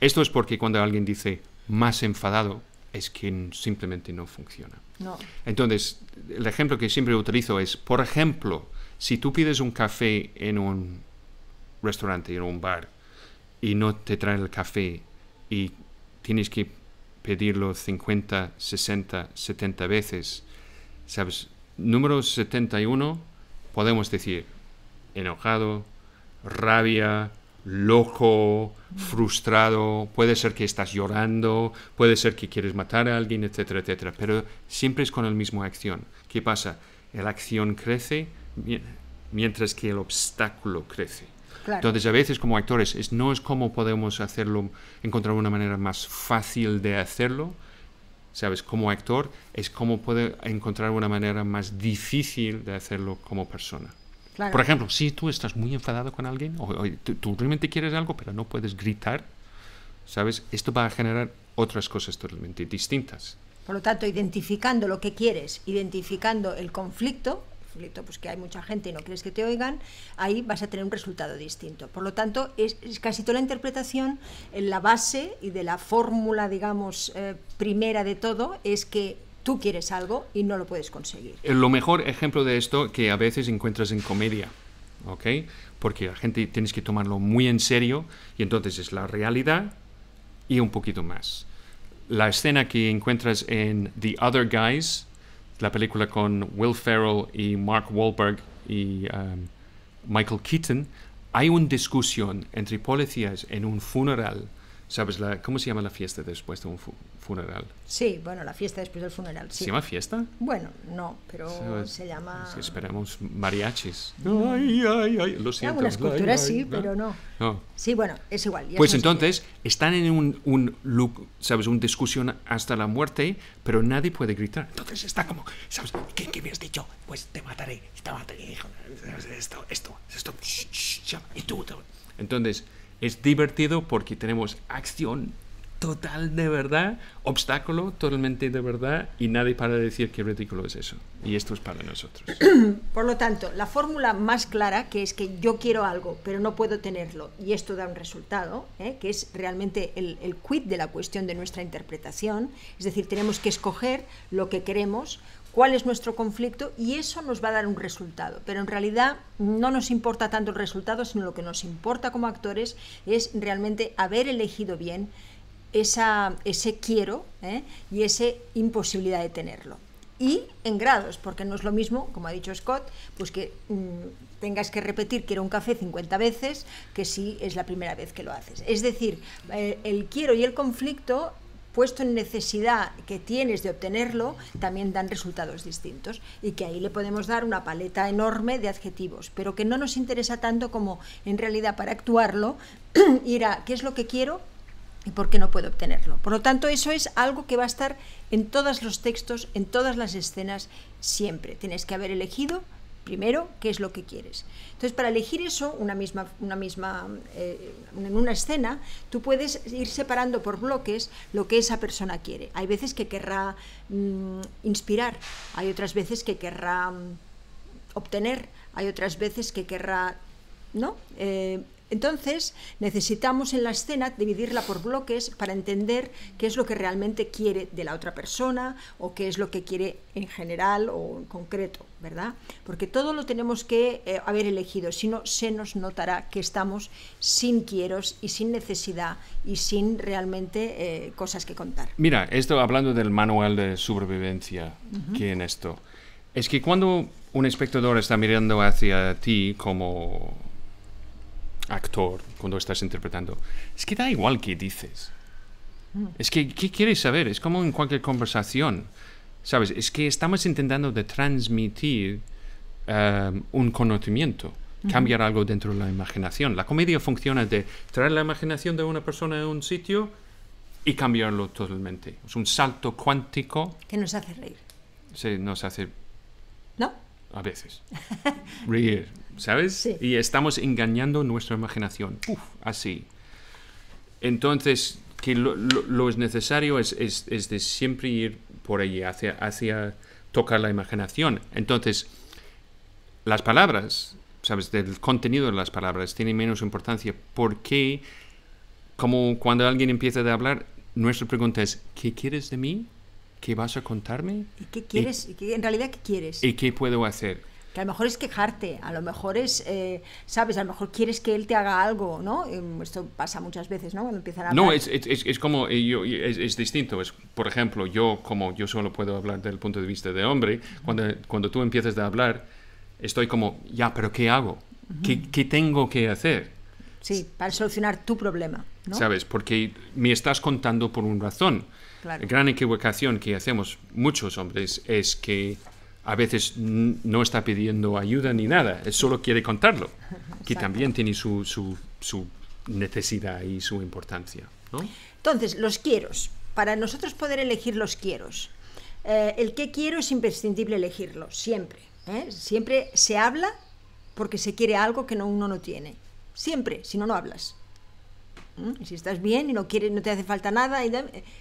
A: Esto es porque cuando alguien dice más enfadado, es que simplemente no funciona. No. Entonces, el ejemplo que siempre utilizo es, por ejemplo, si tú pides un café en un restaurante, en un bar, y no te traen el café, y tienes que pedirlo 50, 60, 70 veces. ¿Sabes? Número 71 podemos decir enojado, rabia, loco, frustrado, puede ser que estás llorando, puede ser que quieres matar a alguien, etcétera, etcétera, pero siempre es con la misma acción. ¿Qué pasa? La acción crece mientras que el obstáculo crece. Entonces, a veces como actores, es, no es como podemos hacerlo, encontrar una manera más fácil de hacerlo, ¿sabes? Como actor, es cómo puede encontrar una manera más difícil de hacerlo como persona. Por ejemplo, si tú estás muy enfadado con alguien, o, o tú realmente quieres algo, pero no puedes gritar, ¿sabes? Esto va a generar otras cosas totalmente distintas.
B: Por lo tanto, identificando lo que quieres, identificando el conflicto, pues que hay mucha gente y no quieres que te oigan, ahí vas a tener un resultado distinto. Por lo tanto, es, casi toda la interpretación, en eh, la base y de la fórmula, digamos, eh, primera de todo, es que tú quieres algo y no lo puedes conseguir. Eh,
A: lo mejor ejemplo de esto que a veces encuentras en comedia, ¿ok? Porque la gente tienes que tomarlo muy en serio y entonces es la realidad y un poquito más. La escena que encuentras en The Other Guys la película con Will Ferrell y Mark Wahlberg y um, Michael Keaton, hay una discusión entre policías en un funeral. ¿Sabes la, cómo se llama la fiesta después de un funeral? funeral.
B: Sí, bueno, la fiesta después del funeral. ¿Se llama fiesta? Bueno, no, pero pues, se llama.
A: Pues, esperamos mariachis. Ay, ay, ay, lo siento. Algunas culturas sí, pero
B: no. Sí, bueno, es igual. pues entonces
A: están en un, look, ¿sabes? un discusión hasta la muerte, pero nadie puede gritar.
B: Entonces está como, ¿sabes? ¿Qué, me has dicho?
A: Pues te mataré, te mataré, hijo. Esto, esto, esto. y tú. Entonces es divertido porque tenemos acción total de verdad, obstáculo totalmente de verdad y nadie para decir qué ridículo es eso. Y esto es para nosotros.
B: (clears throat) Por lo tanto, la fórmula más clara que es que yo quiero algo pero no puedo tenerlo y esto da un resultado, ¿eh? que es realmente el, el quid de la cuestión de nuestra interpretación, es decir, tenemos que escoger lo que queremos cuál es nuestro conflicto y eso nos va a dar un resultado. Pero en realidad no nos importa tanto el resultado, sino lo que nos importa como actores es realmente haber elegido bien esa, ese quiero ¿eh? y esa imposibilidad de tenerlo. Y en grados, porque no es lo mismo, como ha dicho Scott, pues que mm, tengas que repetir quiero un café 50 veces que si es la primera vez que lo haces. Es decir, el, eh, el quiero y el conflicto puesto en necesidad que tienes de obtenerlo, también dan resultados distintos y que ahí le podemos dar una paleta enorme de adjetivos, pero que no nos interesa tanto como en realidad para actuarlo (clears throat) ir a qué es lo que quiero, y por qué no puede obtenerlo. Por lo tanto, eso es algo que va a estar en todos los textos, en todas las escenas, siempre. Tienes que haber elegido primero qué es lo que quieres. Entonces, para elegir eso, una misma, una misma, eh, en una escena, tú puedes ir separando por bloques lo que esa persona quiere. Hay veces que querrá mm, inspirar, hay otras veces que querrá mm, obtener, hay otras veces que querrá ¿no? Eh, entonces, necesitamos en la escena dividirla por bloques para entender qué es lo que realmente quiere de la otra persona o qué es lo que quiere en general o en concreto, ¿verdad? Porque todo lo tenemos que eh, haber elegido, si no se nos notará que estamos sin quieros y sin necesidad y sin realmente eh, cosas que contar.
A: Mira, esto hablando del manual de supervivencia, ¿quién esto, es que cuando un espectador está mirando hacia ti como actor cuando estás interpretando, es que da igual qué dices. Mm. Es que, ¿qué quieres saber? Es como en cualquier conversación. ¿Sabes? Es que estamos intentando de transmitir eh, un conocimiento, cambiar algo dentro de la imaginación. La comedia funciona de traer la imaginación de una persona a un sitio y cambiarlo totalmente. Es un salto cuántico.
B: Que nos hace reír.
A: Sí, nos hace... ¿No? a veces. (laughs) Reír, ¿sabes? Y estamos engañando nuestra imaginación. Uf, así. Entonces, que lo, lo, es necesario es, es, es, de siempre ir por allí, hacia, hacia tocar la imaginación. Entonces, las palabras, ¿sabes? Del contenido de las palabras tiene menos importancia porque, como cuando alguien empieza a hablar, nuestra pregunta es, ¿qué quieres de mí? ¿qué vas a contarme? ¿Y
B: qué quieres? Y, en realidad, ¿qué quieres?
A: ¿Y qué puedo hacer?
B: Que a lo mejor es quejarte, a lo mejor es, eh, ¿sabes? A lo mejor quieres que él te haga algo, ¿no? Em, esto pasa muchas veces, ¿no? Cuando empiezan a hablar. No, es,
A: es, como, yo, es, es, distinto. Es, por ejemplo, yo, como yo solo puedo hablar desde el punto de vista de hombre, cuando, cuando tú empiezas a hablar, estoy como, ya, pero ¿qué hago? ¿Qué, ¿qué tengo que hacer?
B: Sí, para solucionar tu problema, ¿no?
A: ¿Sabes? Porque me estás contando por una razón la gran equivocación que hacemos muchos hombres es que a veces no está pidiendo ayuda ni nada, solo quiere contarlo, que (laughs) también tiene su, su, necesidad y su importancia.
B: Entonces, los quiero, Para nosotros poder elegir los quiero. Eh, el que quiero es imprescindible elegirlo, siempre. ¿eh? Siempre se habla porque se quiere algo que uno no tiene. Siempre, si no, no hablas. ¿Mm? Si estás bien y no, quieres, no te hace falta nada, y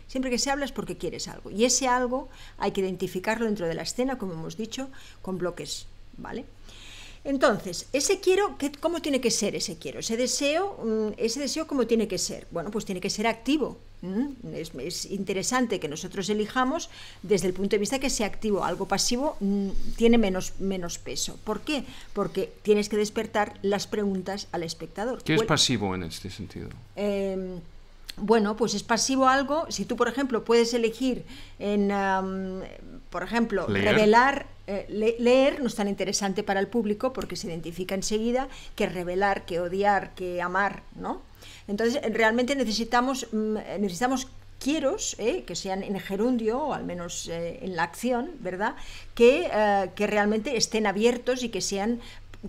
B: siempre que se habla es porque quieres algo. Y ese algo hay que identificarlo dentro de la escena, como hemos dicho, con bloques. ¿Vale? Entonces, ese quiero, ¿cómo tiene que ser ese quiero? Ese deseo, mm, ese deseo, ¿cómo tiene que ser? Bueno, pues tiene que ser activo, Mm, es, interesante que nosotros elijamos desde el punto de vista que sea activo. Algo pasivo mm, tiene menos, menos peso. ¿Por qué? Porque tienes que despertar las preguntas al espectador. ¿Qué es
A: pasivo en este sentido?
B: Em, bueno, pues es pasivo algo. Si tú, por ejemplo, puedes elegir en, por ejemplo, revelar, eh, leer no es tan interesante para el público porque se identifica enseguida que revelar, que odiar, que amar, ¿no? Entonces, realmente necesitamos, mm, necesitamos quieros, eh, que sean en gerundio, o al menos eh, en la acción, ¿verdad? Que, eh, que realmente estén abiertos y que sean,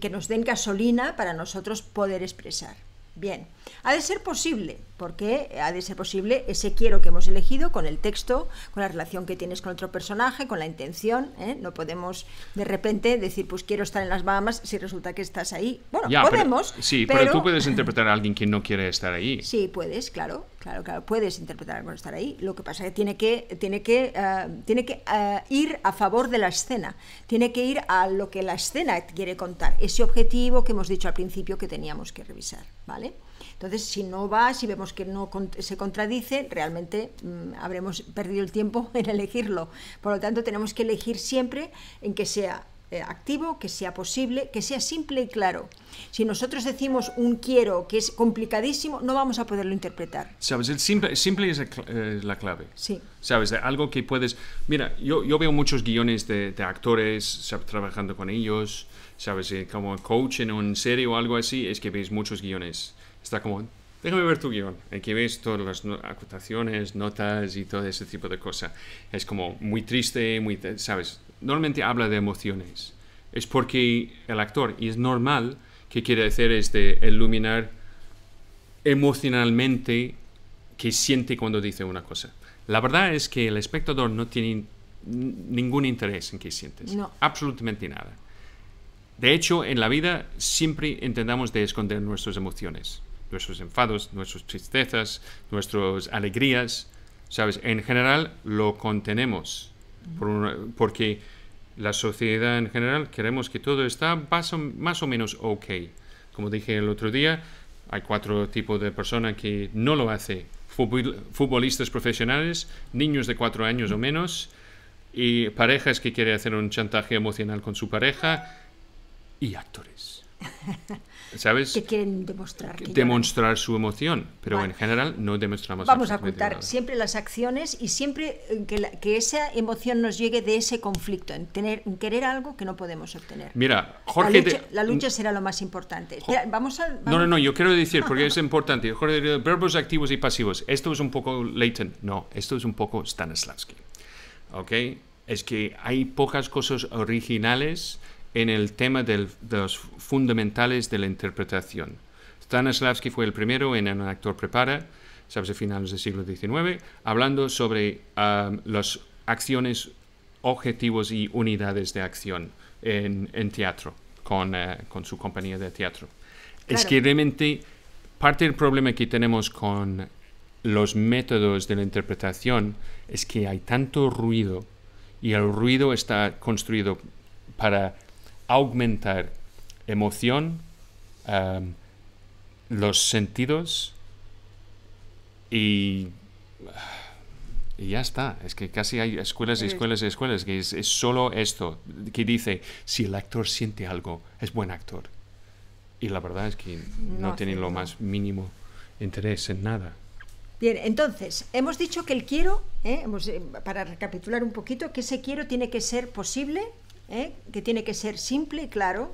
B: que nos den gasolina para nosotros poder expresar. Bien. Ha de ser posible, porque ha de ser posible ese quiero que hemos elegido con el texto, con la relación que tienes con otro personaje, con la intención. ¿eh? No podemos de repente decir, pues quiero estar en las Bahamas si resulta que estás ahí. Bueno, podemos. sí, pero... tú puedes
A: interpretar a alguien que no quiere estar ahí.
B: Sí, puedes, claro, claro, claro, puedes interpretar a alguien que estar ahí. Lo que pasa es que tiene que, tiene que, eh, tiene que eh, ir a favor de la escena, tiene que ir a lo que la escena quiere contar, ese objetivo que hemos dicho al principio que teníamos que revisar, ¿vale? Entonces, si no va, si vemos que no se contradice, realmente mm, habremos perdido el tiempo (laughs) en elegirlo. Por lo tanto, tenemos que elegir siempre en que sea eh, activo, que sea posible, que sea simple y claro. Si nosotros decimos un quiero que es complicadísimo, no vamos a poderlo interpretar.
A: Sabes, simple, simple es, la eh, clave. Sí. Sabes, algo que puedes... Mira, yo, yo veo muchos guiones de, actores trabajando con ellos, sabes, eh, como coach en un serie o algo así, es que veis muchos guiones está como, déjame ver tu guión. que ves todas las acotaciones, notas y todo ese tipo de cosas. Es como muy triste, muy, ¿sabes? Normalmente habla de emociones. Es porque el actor, y es normal, que quiere hacer es de iluminar emocionalmente qué siente cuando dice una cosa. La verdad es que el espectador no tiene ningún interés en qué sientes. Absolutamente nada. De hecho, en la vida siempre intentamos de esconder nuestras emociones nuestros enfados, nuestras tristezas, nuestras alegrías, ¿sabes? En general lo contenemos, porque la sociedad en general queremos que todo está más o, más o menos ok. Como dije el otro día, hay cuatro tipos de personas que no lo hacen. Futbolistas profesionales, niños de cuatro años o menos, y parejas que quieren hacer un chantaje emocional con su pareja, y actores. (laughs) ¿sabes? Que
B: quieren demostrar. demostrar
A: su emoción, pero en general no demostramos. Vamos a ocultar
B: siempre las acciones y siempre eh, que, que, esa emoción nos llegue de ese conflicto, en, tener, querer algo que no podemos obtener.
A: Mira, Jorge... La lucha,
B: mm. será lo más importante. vamos a... No, no, no, yo quiero decir, porque es (laughs)
A: importante, Jorge, verbos activos y pasivos. Esto es un poco latent, no, esto es un poco Stanislavski. ¿Ok? Es que hay pocas cosas originales en el tema de los fundamentales de la interpretación. Stanislavski fue el primero en Un actor prepara, sabes, a finales del siglo XIX, hablando sobre um, las acciones, objetivos y unidades de acción en, teatro, eh, con, su compañía de teatro. Es que realmente parte del problema que tenemos con los métodos de la interpretación es que hay tanto ruido y el ruido está construido para aumentar emoción, em, los sentidos y, y, ya está. Es que casi hay escuelas y escuelas y escuelas que es, solo esto, que dice, si el actor siente algo, es buen actor. Y la verdad es que no, tienen lo más mínimo interés en nada.
B: Bien, entonces, hemos dicho que el quiero, ¿eh? Eh, para recapitular un poquito, que ese quiero tiene que ser posible, ¿eh? que tiene que ser simple y claro,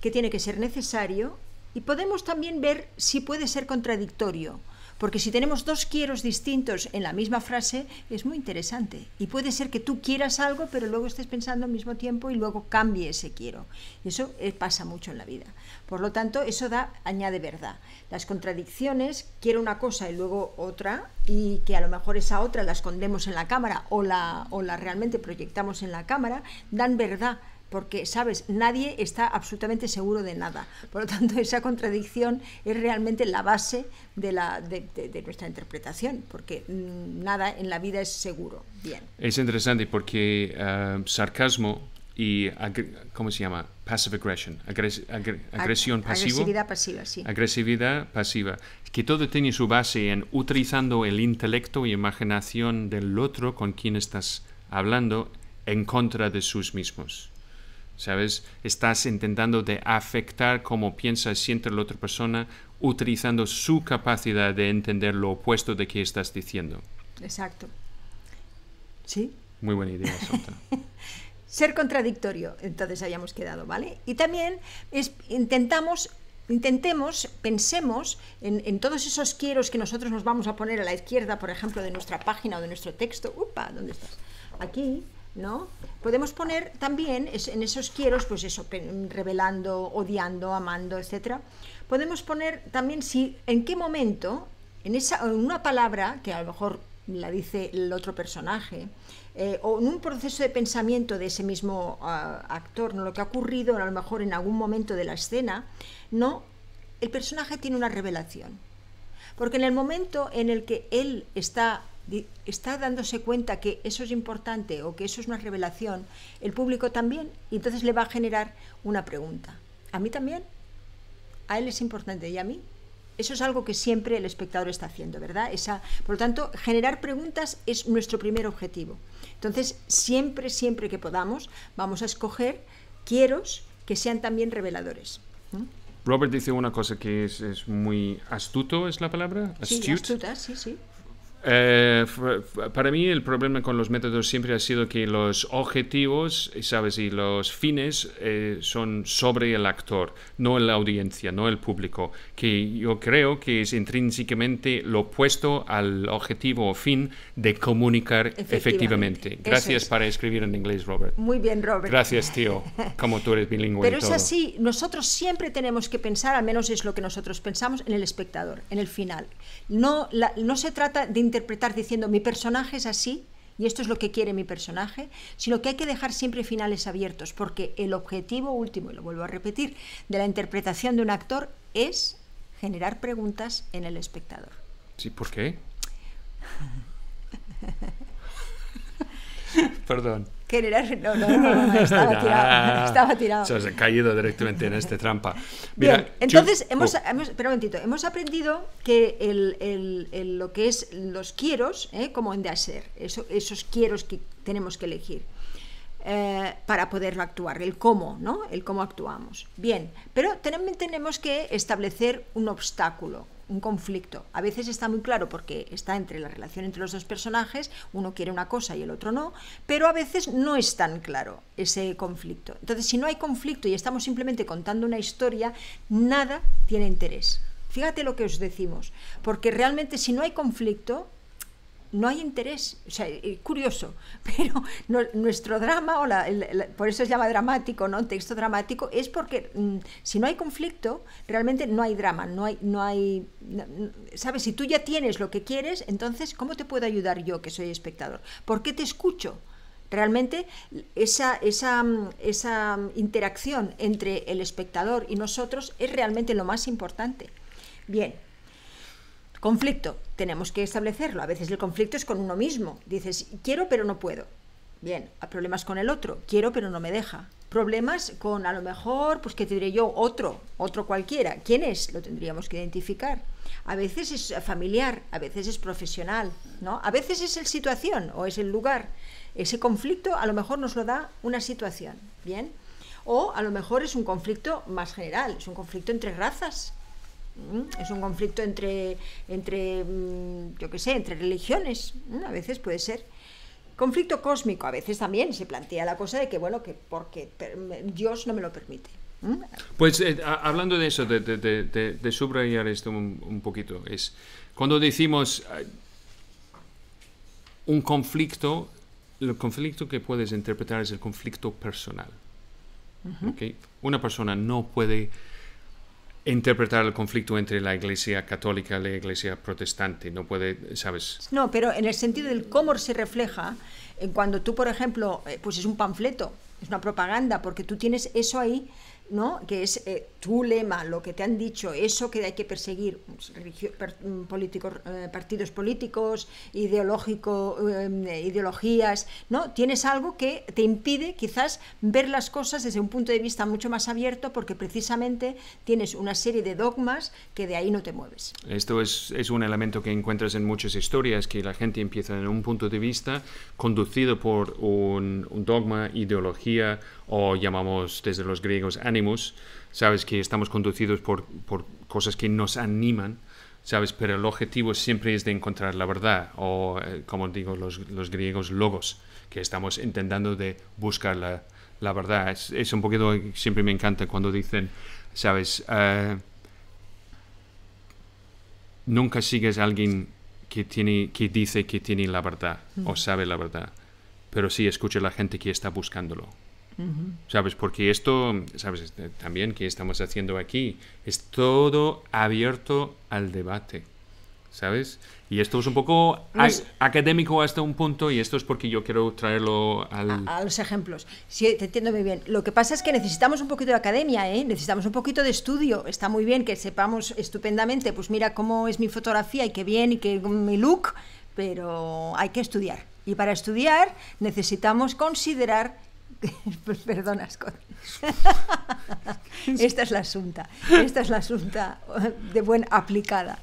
B: que tiene que ser necesario, y podemos también ver si puede ser contradictorio porque si tenemos dos quieros distintos en la misma frase, es muy interesante. Y puede ser que tú quieras algo, pero luego estés pensando al mismo tiempo y luego cambie ese quiero. eso eh, pasa mucho en la vida. Por lo tanto, eso da, añade verdad. Las contradicciones, quiero una cosa y luego otra, y que a lo mejor esa otra la escondemos en la cámara o la, o la realmente proyectamos en la cámara, dan verdad porque, sabes, nadie está absolutamente seguro de nada. Por lo tanto, (laughs) esa contradicción es realmente la base de, nuestra interpretación, porque mm, nada en la vida es seguro. Bien.
A: Es interesante porque eh, sarcasmo y, ¿cómo se llama? Passive aggression, agresión pasiva. Agresividad pasiva, sí. Agresividad pasiva. Que todo tiene su base en utilizando el intelecto y imaginación del otro con quien estás hablando en contra de sus mismos. ¿sabes? Estás de afectar cómo piensa y siente la otra persona utilizando su capacidad de entender lo opuesto de que estás diciendo.
B: Exacto. ¿Sí?
A: Muy buena idea, Santa. (laughs)
B: Ser contradictorio, entonces habíamos quedado, ¿vale? Y también intentamos intentemos, pensemos en, en, todos esos quieros que nosotros nos vamos a poner a la izquierda, por ejemplo, de nuestra página o de nuestro texto. Upa, ¿dónde estás? Aquí, ¿no? Podemos poner también en esos quieros, pues eso, revelando, odiando, amando, etcétera Podemos poner también si en qué momento, en, esa, una palabra que a lo mejor la dice el otro personaje, eh, o en un proceso de pensamiento de ese mismo ah, actor, ¿no? lo que ha ocurrido a lo mejor en algún momento de la escena, no, el personaje tiene una revelación. Porque en el momento en el que él está está dándose cuenta que eso es importante o que eso es una revelación, el público también, y entonces le va a generar una pregunta. ¿A mí también? ¿A él es importante y a mí? Eso es algo que siempre el espectador está haciendo, ¿verdad? Esa, por lo tanto, generar preguntas es nuestro primer objetivo. Entonces, siempre, siempre que podamos, vamos a escoger quieros que sean también reveladores.
A: Robert dice una cosa que es, muy astuto, ¿es la palabra? Astute.
B: astuta, sí, sí.
A: Eh, para mí el problema con los métodos siempre ha sido que los objetivos, sabes, y los fines eh, son sobre el actor, no la audiencia, no el público, que yo creo que es intrínsecamente lo opuesto al objetivo o fin de comunicar efectivamente. Gracias para escribir en inglés, Robert.
B: Muy bien, Robert. Gracias,
A: tío, (laughs) como tú eres bilingüe. Pero es así,
B: nosotros siempre tenemos que pensar, al menos es lo que nosotros pensamos, en el espectador, en el final. No, no se trata de interpretar diciendo mi personaje es así y esto es lo que quiere mi personaje, sino que hay que dejar siempre finales abiertos, porque el objetivo último, y lo vuelvo a repetir, de la interpretación de un actor es generar preguntas en el espectador.
A: Sí, ¿por qué?
B: (laughs) Perdón. ¿Quién No, no, estaba (laughs) tirado. Estaba tirado.
A: Se caído directamente en esta trampa. Bien, entonces, hemos, oh.
B: hemos, espera un momentito, hemos aprendido que el, el, lo que es los quieros, ¿eh? como en de hacer, eso, esos quieros que tenemos que elegir. Eh, para poderlo actuar, el cómo, ¿no? El cómo actuamos. Bien, pero tenemos que establecer un obstáculo, un conflicto. A veces está muy claro porque está entre la relación entre los dos personajes, uno quiere una cosa y el otro no, pero a veces no es tan claro ese conflicto. Entonces, si no hay conflicto y estamos simplemente contando una historia, nada tiene interés. Fíjate lo que os decimos, porque realmente si no hay conflicto, no hay interés. O sea, eh, curioso, (laughs) pero nuestro drama, o por eso se llama dramático, ¿no? Texto dramático, es porque mm, si no hay conflicto, realmente no hay drama, no hay, no hay, ¿sabes? Si tú ya tienes lo que quieres, entonces, ¿cómo te puedo ayudar yo que soy espectador? ¿Por qué te escucho? Realmente esa, esa, mm, esa mm, interacción entre el espectador y nosotros es realmente lo más importante. Bien, Conflicto, tenemos que establecerlo. A veces el conflicto es con uno mismo. Dices, quiero pero no puedo. Bien, problemas con el otro, quiero pero no me deja. Problemas con a lo mejor, pues que te diré yo, otro, otro cualquiera. ¿Quién es? Lo tendríamos que identificar. A veces es familiar, a veces es profesional, ¿no? A veces es el situación o es el lugar. Ese conflicto a lo mejor nos lo da una situación, ¿bien? O a lo mejor es un conflicto más general, es un conflicto entre razas, ¿Mm? Es un conflicto entre, entre mm, yo qué sé, entre religiones, ¿Mm? a veces puede ser. Conflicto cósmico, a veces también se plantea la cosa de que, bueno, que porque Dios no me lo permite.
A: Pues eh, hablando de eso, de, subrayar esto un, poquito, es cuando decimos eh, un conflicto, el conflicto que puedes interpretar es el conflicto personal. Una persona no puede interpretar el conflicto entre la iglesia católica y la iglesia protestante. No puede, ¿sabes?
B: No, pero en el sentido del cómo se refleja, eh, cuando tú, por ejemplo, eh, pues es un panfleto, es una propaganda, porque tú tienes eso ahí ¿no? que es eh, tu lema, lo que te han dicho, eso que hay que perseguir, pues, mm, políticos, eh, partidos políticos, ideológico, eh, ideologías, ¿no? Tienes algo que te impide quizás ver las cosas desde un punto de vista mucho más abierto porque precisamente tienes una serie de dogmas que de ahí no te mueves.
A: Esto es, un elemento que encuentras en muchas historias, que la gente empieza en un punto de vista conducido por un dogma, ideología o llamamos desde los griegos animus, sabes que estamos conducidos por, cosas que nos animan, sabes, pero el objetivo siempre es de encontrar la verdad, o eh, como digo los, griegos, logos, que estamos intentando de buscar la, verdad. Es, un poquito, siempre me encanta cuando dicen, sabes, eh, nunca sigues a alguien que, tiene, que dice que tiene la verdad o sabe la verdad, pero sí escucha a la gente que está buscándolo. ¿Sabes? Porque esto, ¿sabes? Este, también que estamos haciendo aquí es todo abierto al debate. ¿Sabes? Y esto es un poco académico hasta un punto y esto es porque yo quiero traerlo al...
B: a, los ejemplos. Sí, te entiendo muy bien. Lo que pasa es que necesitamos un poquito de academia, ¿eh? necesitamos un poquito de estudio. Está muy bien que sepamos estupendamente, pues mira cómo es mi fotografía y qué bien y qué mi look, pero hay que estudiar. Y para estudiar necesitamos considerar (laughs) Perdona, Scott. (laughs) Esta es la asunta. Esta es la asunta de buen aplicada.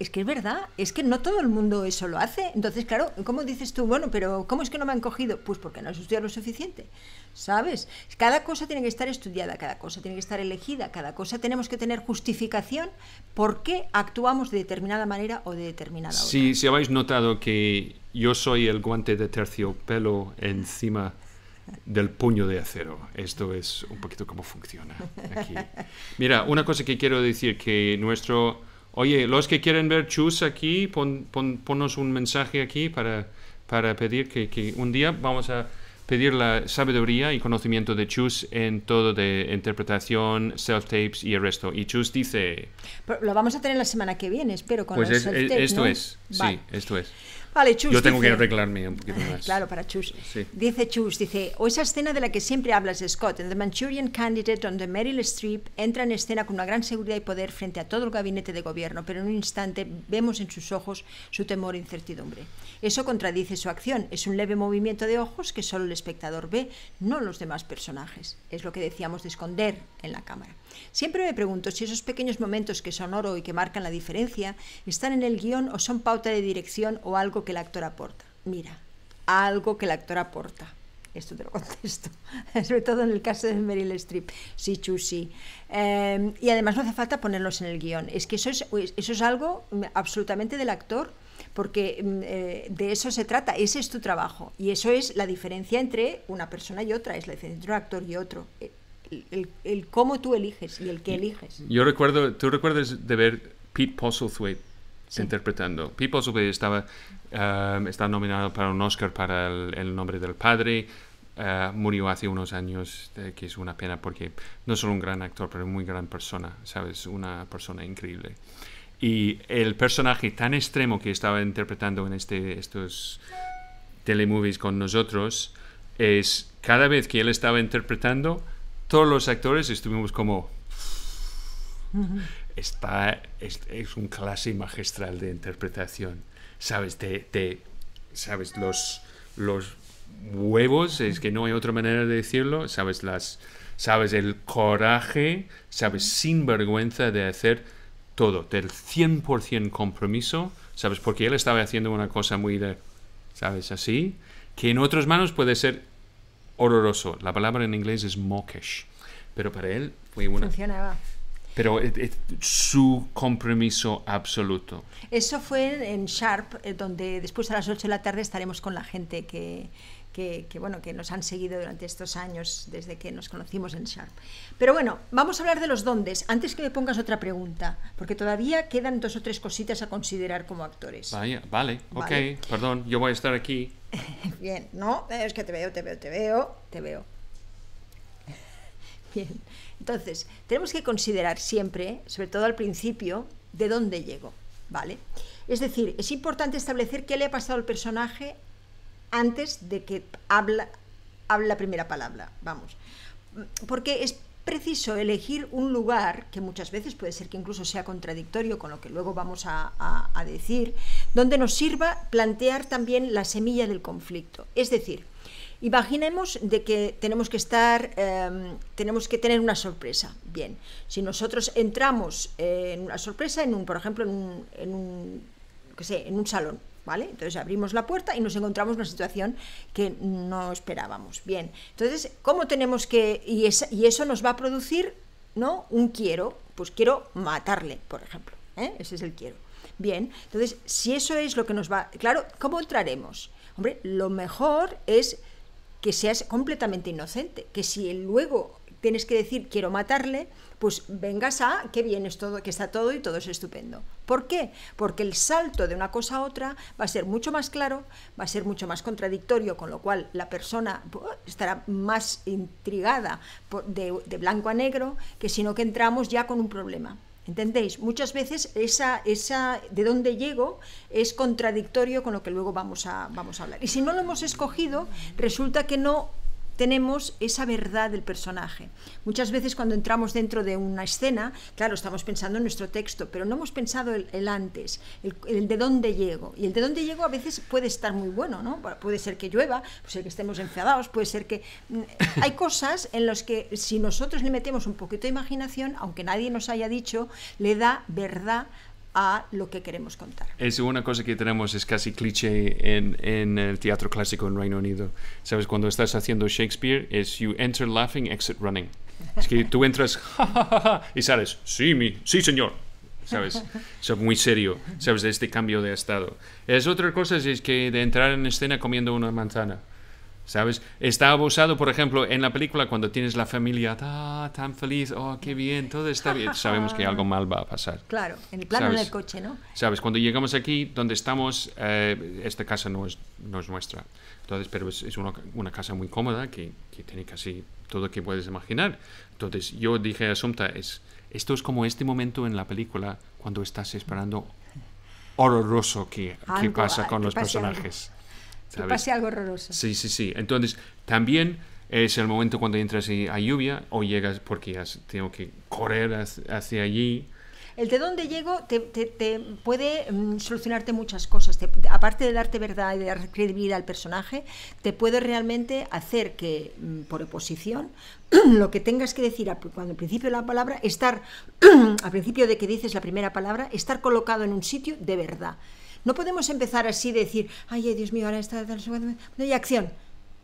B: Es que es verdad, es que no todo el mundo eso lo hace. Entonces, claro, ¿cómo dices tú? Bueno, pero ¿cómo es que no me han cogido? Pues porque no has estudiado lo suficiente, ¿sabes? Cada cosa tiene que estar estudiada, cada cosa tiene que estar elegida, cada cosa tenemos que tener justificación por qué actuamos de determinada manera o de determinada Si
A: habéis notado que yo soy el guante de terciopelo encima del puño de acero. Esto es un poquito cómo
B: funciona aquí.
A: Mira, una cosa que quiero decir, que nuestro... Oye, los que quieren ver Chus aquí, pon, pon, ponnos un mensaje aquí para, para pedir que, un día vamos a pedir la sabiduría y conocimiento de Chus en todo de interpretación, self-tapes y el resto. Y Chus dice...
B: lo vamos a tener la semana que viene, espero, pues Esto es, sí,
A: esto es. Yo tengo que arreglarme un poquito ah, más. Claro,
B: para Chus. Dice Chus, dice, o esa escena de la que siempre hablas, Scott, en The Manchurian Candidate, donde Meryl Streep entra en escena con una gran seguridad y poder frente a todo el gabinete de gobierno, pero en un instante vemos en sus ojos su temor e incertidumbre. Eso contradice su acción, es un leve movimiento de ojos que solo el espectador ve, no los demás personajes. Es lo que decíamos de esconder en la cámara. Siempre me pregunto si esos pequeños momentos que son oro y que marcan la diferencia están en el guión o son pauta de dirección o algo que el actor aporta. Mira, algo que el actor aporta. Esto te lo (laughs) contesto, sobre todo en el caso de Meryl Streep. Sí, sí em, y además no hace falta ponerlos en el guión. Es que eso es, algo mm, absolutamente del actor porque mm, eh, de eso se trata, ese es tu trabajo y eso es la diferencia entre una persona y otra, es la diferencia entre un actor y otro. Eh, el, cómo tú eliges y el que eliges.
A: Yo recuerdo, tú recuerdas de ver Pete Postlethwaite interpretando. Pete Postlethwaite estaba um, está nominado para un Oscar para el, nombre del padre. Uh, murió hace unos años, eh, que es una pena porque no solo un gran actor, pero muy gran persona, ¿sabes? Una persona increíble. Y el personaje tan extremo que estaba interpretando en este, estos telemovies con nosotros es cada vez que él estaba interpretando, todos los actores estuvimos como... Está, es, un clase magistral de interpretación. Sabes, sabes los, los huevos, es que no hay otra manera de decirlo, sabes las sabes el coraje, sabes sin vergüenza de hacer todo, del 100% compromiso, sabes porque él estaba haciendo una cosa muy de, sabes así, que en otras manos puede ser horroroso. La palabra en inglés es mockish, pero para él fue una... Funcionaba. Pero su compromiso absoluto.
B: Eso fue en Sharp, eh, donde después a las 8 de la tarde estaremos con la gente que, que, bueno, que nos han seguido durante estos años desde que nos conocimos en Sharp. Pero bueno, vamos a hablar de los dondes... antes que me pongas otra pregunta, porque todavía quedan dos o tres cositas a considerar como actores. vale,
A: vale. ok, perdón, yo voy a estar aquí. (laughs)
B: Bien, no, es que te veo, te veo, te veo, te veo. (laughs) Bien, entonces, tenemos que considerar siempre, sobre todo al principio, de dónde llego, ¿vale? Es decir, es importante establecer qué le ha pasado al personaje antes de que habla, hable la primera palabra, vamos. Porque es preciso elegir un lugar, que muchas veces puede ser que incluso sea contradictorio con lo que luego vamos a, decir, donde nos sirva plantear también la semilla del conflicto. Es decir, Imaginemos de que tenemos que estar, em, tenemos que tener una sorpresa. Bien, si nosotros entramos en una sorpresa, en un, por ejemplo, en un salón, ¿vale? Entonces abrimos la puerta y nos encontramos una situación que no esperábamos. Bien, entonces, ¿cómo tenemos que...? Y, y eso nos va a producir, ¿no? Un quiero, pues quiero matarle, por ejemplo. ¿eh? Ese es el quiero. Bien, entonces, si eso es lo que nos va... Claro, ¿cómo entraremos? Hombre, lo mejor es que seas completamente inocente, que si luego tienes que decir quiero matarle, pues vengas a que bien todo, que está todo y todo es estupendo. ¿Por qué? Porque el salto de una cosa a otra va a ser mucho más claro, va a ser mucho más contradictorio, con lo cual la persona estará más intrigada de, blanco a negro que si no que entramos ya con un problema. ¿Entendéis? Muchas veces esa, esa de dónde llego es contradictorio con lo que luego vamos a, vamos a hablar. Y si no lo hemos escogido, resulta que no tenemos esa verdad del personaje. Muchas veces cuando entramos dentro de una escena, claro, estamos pensando en nuestro texto, pero no hemos pensado el, antes, el, de dónde llego. Y el de dónde llego a veces puede estar muy bueno, ¿no? Puede ser que llueva, puede ser que estemos enfadados, puede ser que... Mm, hay cosas en las que si nosotros le metemos un poquito de imaginación, aunque nadie nos haya dicho, le da verdad a lo que queremos contar.
A: Es una cosa que tenemos, es casi cliché en, en, el teatro clásico en Reino Unido. Sabes, cuando estás haciendo Shakespeare, es you enter laughing, exit running. Es que tú entras ja, ja, ja, y sales, sí, mi, sí, señor. ¿Sabes? Es muy serio, ¿sabes? de Este cambio de estado. Es otra cosa es que de entrar en escena comiendo una manzana. ¿Sabes? Está abusado, por ejemplo, en la película cuando tienes la familia ah, tan feliz, oh, qué bien, todo está bien. (laughs) Sabemos que algo mal va a pasar.
B: Claro, en el plano del coche, ¿no?
A: Sabes, cuando llegamos aquí, donde estamos, eh, esta casa no es, no nuestra. Entonces, pero es, una, casa muy cómoda que, que, tiene casi todo que puedes imaginar. Entonces, yo dije a es, esto es como este momento en la película cuando estás esperando horroroso que, que pasa ah, con los personajes
B: pase algo horroroso. Sí,
A: sí, sí. Entonces, también es el momento cuando entras a lluvia o llegas porque tengo que correr hacia allí.
B: El de dónde llego te, puede mm, solucionarte muchas cosas. aparte de darte verdad y de dar credibilidad al personaje, te puede realmente hacer que, mm, por oposición, (clears throat) lo que tengas que decir cuando al principio de la palabra, estar, (clears throat) al principio de que dices la primera palabra, estar colocado en un sitio de verdad. No podemos empezar así de decir, ay, Dios mío, ahora está... No hay acción.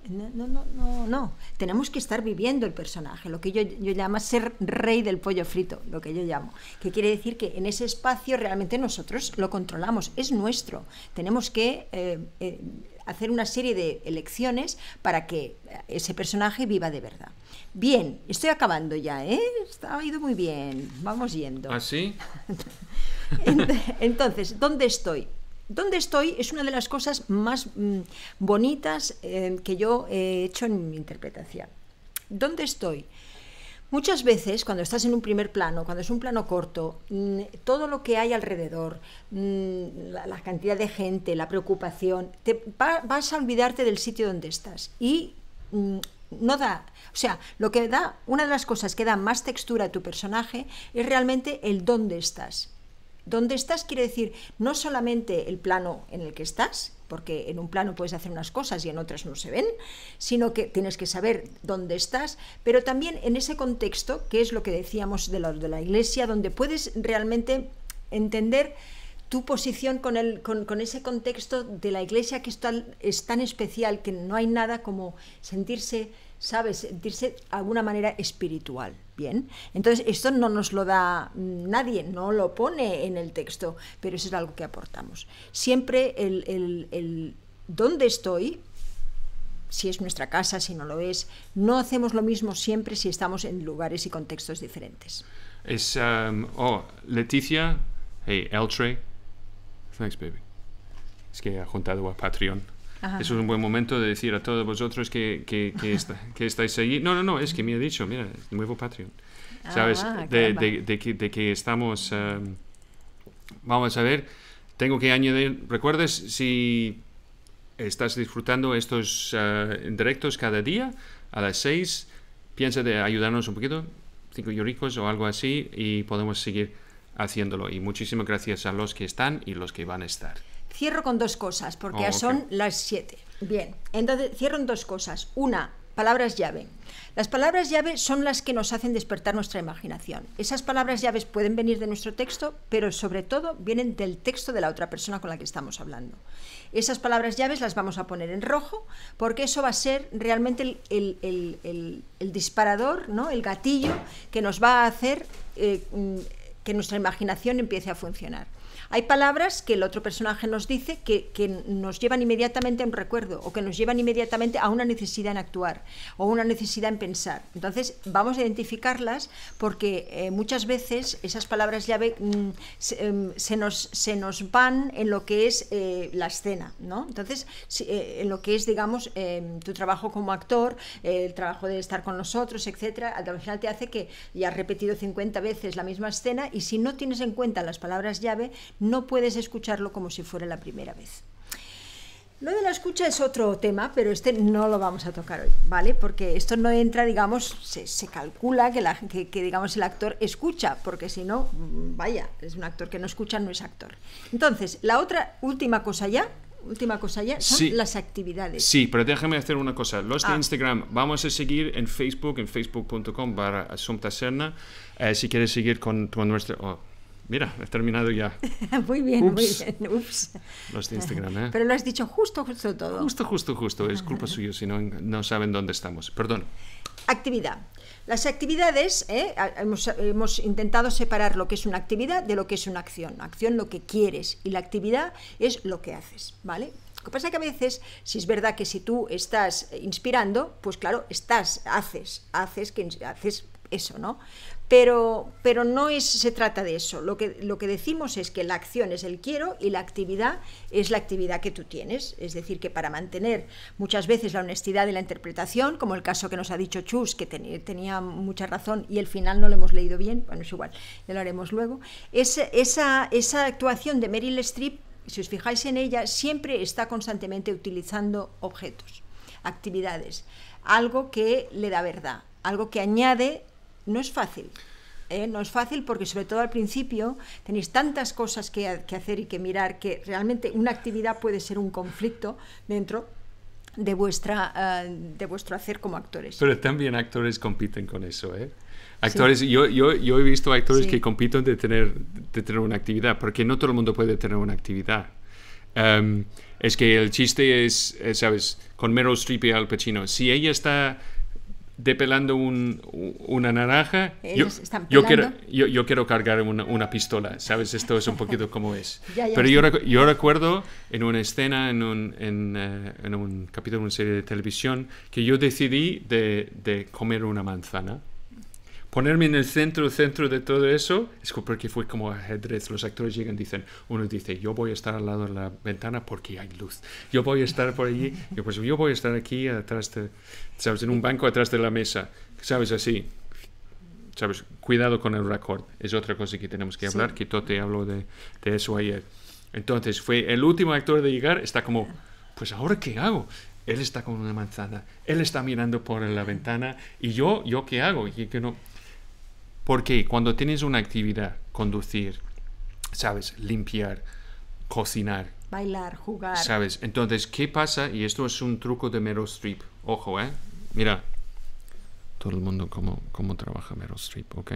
B: No, no, no, no, Tenemos que estar viviendo el personaje, lo que yo, llamo ser rey del pollo frito, lo que yo llamo. Que quiere decir que en ese espacio realmente nosotros lo controlamos, es nuestro. Tenemos que eh, eh, hacer una serie de elecciones para que eh, ese personaje viva de verdad. Bien, estoy acabando ya, ¿eh? Ha ido muy bien, vamos yendo. ¿Así? ¿Ah, sí? (laughs) Entonces, ¿dónde estoy? dónde estoy es una de las cosas más mm, bonitas eh, que yo he hecho en mi interpretación. ¿Dónde estoy? Muchas veces, cuando estás en un primer plano, cuando es un plano corto, mm, todo lo que hay alrededor, mm, la, cantidad de gente, la preocupación, te vas a olvidarte del sitio donde estás. Y no da, o sea, lo que da, una de las cosas que da más textura a tu personaje es realmente el dónde estás. Donde estás quiere decir no solamente el plano en el que estás, porque en un plano puedes hacer unas cosas y en otras no se ven, sino que tienes que saber dónde estás, pero también en ese contexto, que es lo que decíamos de la, de la iglesia, donde puedes realmente entender tu posición con, ese contexto de la iglesia que es tan, es tan especial, que no hay nada como sentirse, sabes, sentirse de alguna manera espiritual entonces esto no nos lo da mm, nadie, no lo pone en el texto, pero eso es algo que aportamos. Siempre el, el, el dónde estoy, si es nuestra casa, si no lo es. No hacemos lo mismo siempre si estamos en lugares y contextos diferentes.
A: Es, um, oh, Leticia, hey, Eltre, Es que ha juntado a Patreon. Eso es un buen momento de decir a todos vosotros que, que, estáis allí. No, no, no, es que me ha dicho, mira, nuevo Patreon. ¿Sabes? Ah, de, que, estamos... Em, vamos a ver, tengo que añadir, recuerdes si estás disfrutando estos eh, directos cada día a las 6, piensa de ayudarnos un poquito, cinco euricos o algo así, y podemos seguir haciéndolo. Y muchísimas gracias a los que están y los que van a estar
B: cierro con dos cosas, porque oh, ya son las siete. Bien, entonces cierro en dos cosas. Una, palabras llave. Las palabras llave son las que nos hacen despertar nuestra imaginación. Esas palabras llaves pueden venir de nuestro texto, pero sobre todo vienen del texto de la otra persona con la que estamos hablando. Esas palabras llaves las vamos a poner en rojo porque eso va a ser realmente el, disparador, ¿no? el gatillo que nos va a hacer eh, mm, que nuestra imaginación empiece a funcionar. Hay palabras que el otro personaje nos dice que, nos llevan inmediatamente a un recuerdo o que nos llevan inmediatamente a una necesidad en actuar o una necesidad en pensar. Entonces vamos a identificarlas porque eh, muchas veces esas palabras llave mm, em, se, nos, se nos van en lo que es eh, la escena, ¿no? Entonces, eh, en lo que es, digamos, em, tu trabajo como actor, el trabajo de estar con nosotros, etcétera, al final te hace que ya has repetido 50 veces la misma escena y si no tienes en cuenta las palabras llave, no puedes escucharlo como si fuera la primera vez. Lo de la escucha es otro tema, pero este no lo vamos a tocar hoy, ¿vale? Porque esto no entra, digamos, se, calcula que, la, digamos, el actor escucha, porque si no, mm, vaya, es un actor que no escucha, no es actor. Entonces, la otra, última cosa ya, última cosa ya, son las actividades. Sí,
A: pero déjame hacer una cosa. Los de ah. Instagram, vamos a seguir en Facebook, en facebook.com barra Asunta Serna. Eh, si quieres seguir con, tu nuestro oh, Mira, he terminado ya.
B: (laughs) muy bien, muy bien. Ups.
A: Los de Instagram, ¿eh? Pero
B: lo has dicho justo, justo todo. Justo,
A: justo, justo. Es culpa suya si no, saben dónde estamos. Perdón.
B: Actividad. Las actividades, ¿eh? hemos, intentado separar lo que es una actividad de lo que es una acción. Acción lo que quieres y la actividad es lo que haces, ¿vale? Lo que pasa es que a veces, si es verdad que si tú estás inspirando, pues claro, estás, haces, haces, que, haces eso, ¿no? Pero, no es, se trata de eso. Lo que, lo que decimos es que la acción es el quiero y la actividad es la actividad que tú tienes. Es decir, que para mantener muchas veces la honestidad de la interpretación, como el caso que nos ha dicho Chus, que tenía mucha razón y el final no lo hemos leído bien, bueno, es igual, ya lo haremos luego, esa, esa actuación de Meryl Streep si os fijáis en ella, siempre está constantemente utilizando objetos, actividades, algo que le da verdad, algo que añade no es fácil. ¿eh? no es fácil porque sobre todo al principio tenéis tantas cosas que, que hacer y que mirar que realmente una actividad puede ser un conflicto dentro de, vuestra, eh, de vuestro hacer como actores.
A: Pero también actores compiten con eso, ¿eh? Actores, yo, he visto actores que compiten de tener, de tener una actividad, porque no todo el mundo puede tener una actividad. Em, es que el chiste es, es ¿sabes? Con Meryl Streep y Al Pacino, si ella está depelando pelando una naranja, yo, quiero, yo, quiero cargar una, pistola, ¿sabes? Esto es un poquito como es.
B: (laughs) Pero yo,
A: recuerdo en una escena, eh, en un, capítulo de una serie de televisión, que yo decidí de comer una manzana ponerme en el centro, centro de todo eso, es porque fue como ajedrez. Los actores llegan dicen, uno dice, yo voy a estar al lado de la ventana porque hay luz. Yo voy a estar por allí, yo, pues, yo voy a estar aquí atrás de, ¿sabes? En un banco atrás de la mesa, ¿sabes? Así. ¿Sabes? Cuidado con el record Es otra cosa que tenemos que hablar, que Tote habló de, de eso ayer. Entonces, fue el último actor de llegar, está como, pues ahora qué hago? Él está con una manzana, él está mirando por la ventana y yo, yo qué hago? Y que no, porque cuando tienes una actividad, conducir, ¿sabes? Limpiar, cocinar.
B: Bailar, jugar.
A: ¿Sabes? Entonces, ¿qué pasa? Y esto es un truco de Meryl Streep. Ojo, ¿eh? Mira. Todo el mundo cómo, cómo trabaja Meryl Streep, ¿ok?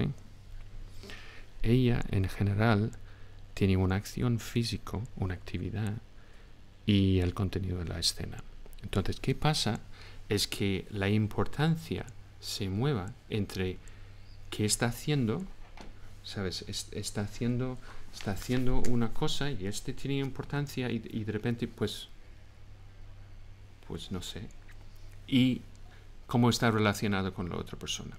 A: Ella, en general, tiene una acción físico, una actividad y el contenido de la escena. Entonces, ¿qué pasa? Es que la importancia se mueva entre qué está haciendo, ¿sabes? está haciendo está haciendo una cosa y este tiene importancia y, de repente pues pues no sé y cómo está relacionado con la otra persona.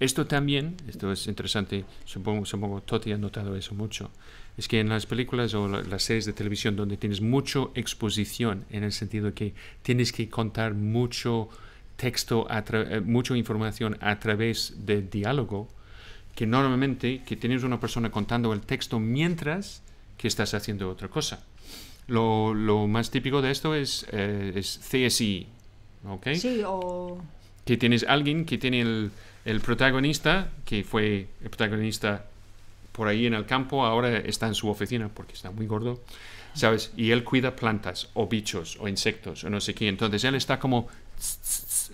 A: Esto también, esto es interesante, supongo, supongo Toti ha notado eso mucho, es que en las películas o las series de televisión donde tienes mucho exposición, en el sentido que tienes que contar mucho texto, a eh, mucha información a través de diálogo, que normalmente que tienes una persona contando el texto mientras que estás haciendo otra cosa. Lo, más típico de esto es, eh, es CSI, ¿ok? Sí, o... Que tienes alguien que tiene el, protagonista, que fue el protagonista por ahí en el campo, ahora está en su oficina porque está muy gordo. ¿sabes? Y él cuida plantas o bichos o insectos o no sé qué. Entonces él está como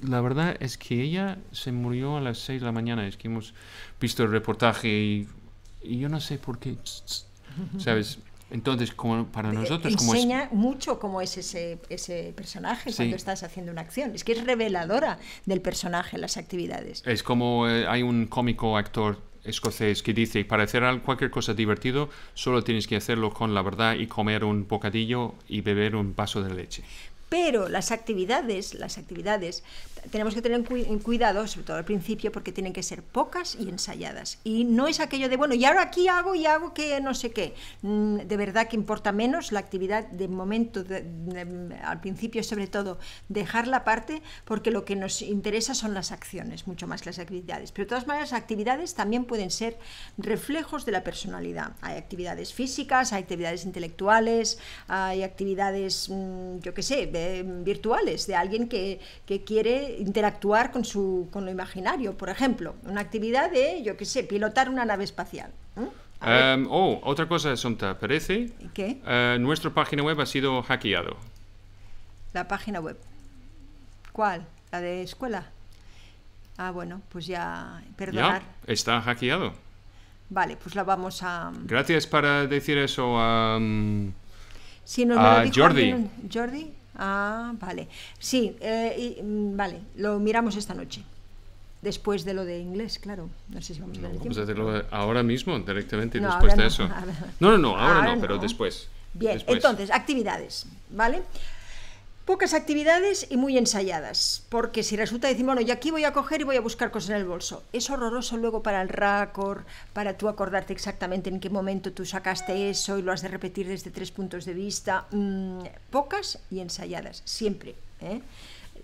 A: la verdad es que ella se murió a las 6 de la mañana. Es que hemos visto el reportaje y, yo no sé por qué. (laughs) ¿Sabes? Entonces, como para eh, nosotros... Como enseña
B: mucho cómo es ese, ese personaje cuando estás haciendo una acción. Es que es reveladora del personaje las actividades.
A: Es como eh, hay un cómico actor escocés que dice, para hacer cualquier cosa divertido, solo tienes que hacerlo con la verdad y comer un bocadillo y beber un vaso de leche
B: pero las actividades, las actividades tenemos que tener cuidado, sobre todo al principio, porque tienen que ser pocas y ensayadas. Y no es aquello de, bueno, y ahora aquí hago y hago que no sé qué. Mm, de verdad que importa menos la actividad de momento, al principio sobre todo, dejarla aparte, porque lo que nos interesa son las acciones, mucho más que las actividades. Pero de todas maneras, las actividades también pueden ser reflejos de la personalidad. Hay actividades físicas, hay actividades intelectuales, hay actividades, mm, yo qué sé, de eh, virtuales, de alguien que, que, quiere interactuar con, su, con lo imaginario, por ejemplo, una actividad de, yo qué sé, pilotar una nave espacial.
A: Em, oh, otra cosa, Sonta, parece que eh, nuestra página web ha sido hackeado.
B: La página web. ¿Cuál? ¿La de escuela? Ah, bueno, pues ya, perdonar.
A: está hackeado.
B: Vale, pues la vamos a... Mm.
A: Gracias para decir eso a... Mm,
B: si a Jordi. Jordi. Ah, vale. Sí, eh, y, mm, vale, lo miramos esta noche. Después de lo de inglés, claro. No sé si vamos a
A: hacerlo ahora mismo, directamente, después de eso. (laughs) No, no, no, ahora, no, ah, pero después.
B: Bien, entonces, actividades, ¿vale? Pocas actividades y muy ensayadas, porque si resulta decir, bueno, y aquí voy a coger y voy a buscar cosas en el bolso, es horroroso luego para el récord, para tú acordarte exactamente en qué momento tú sacaste eso y lo has de repetir desde tres puntos de vista. Mm, pocas y ensayadas, siempre. ¿eh?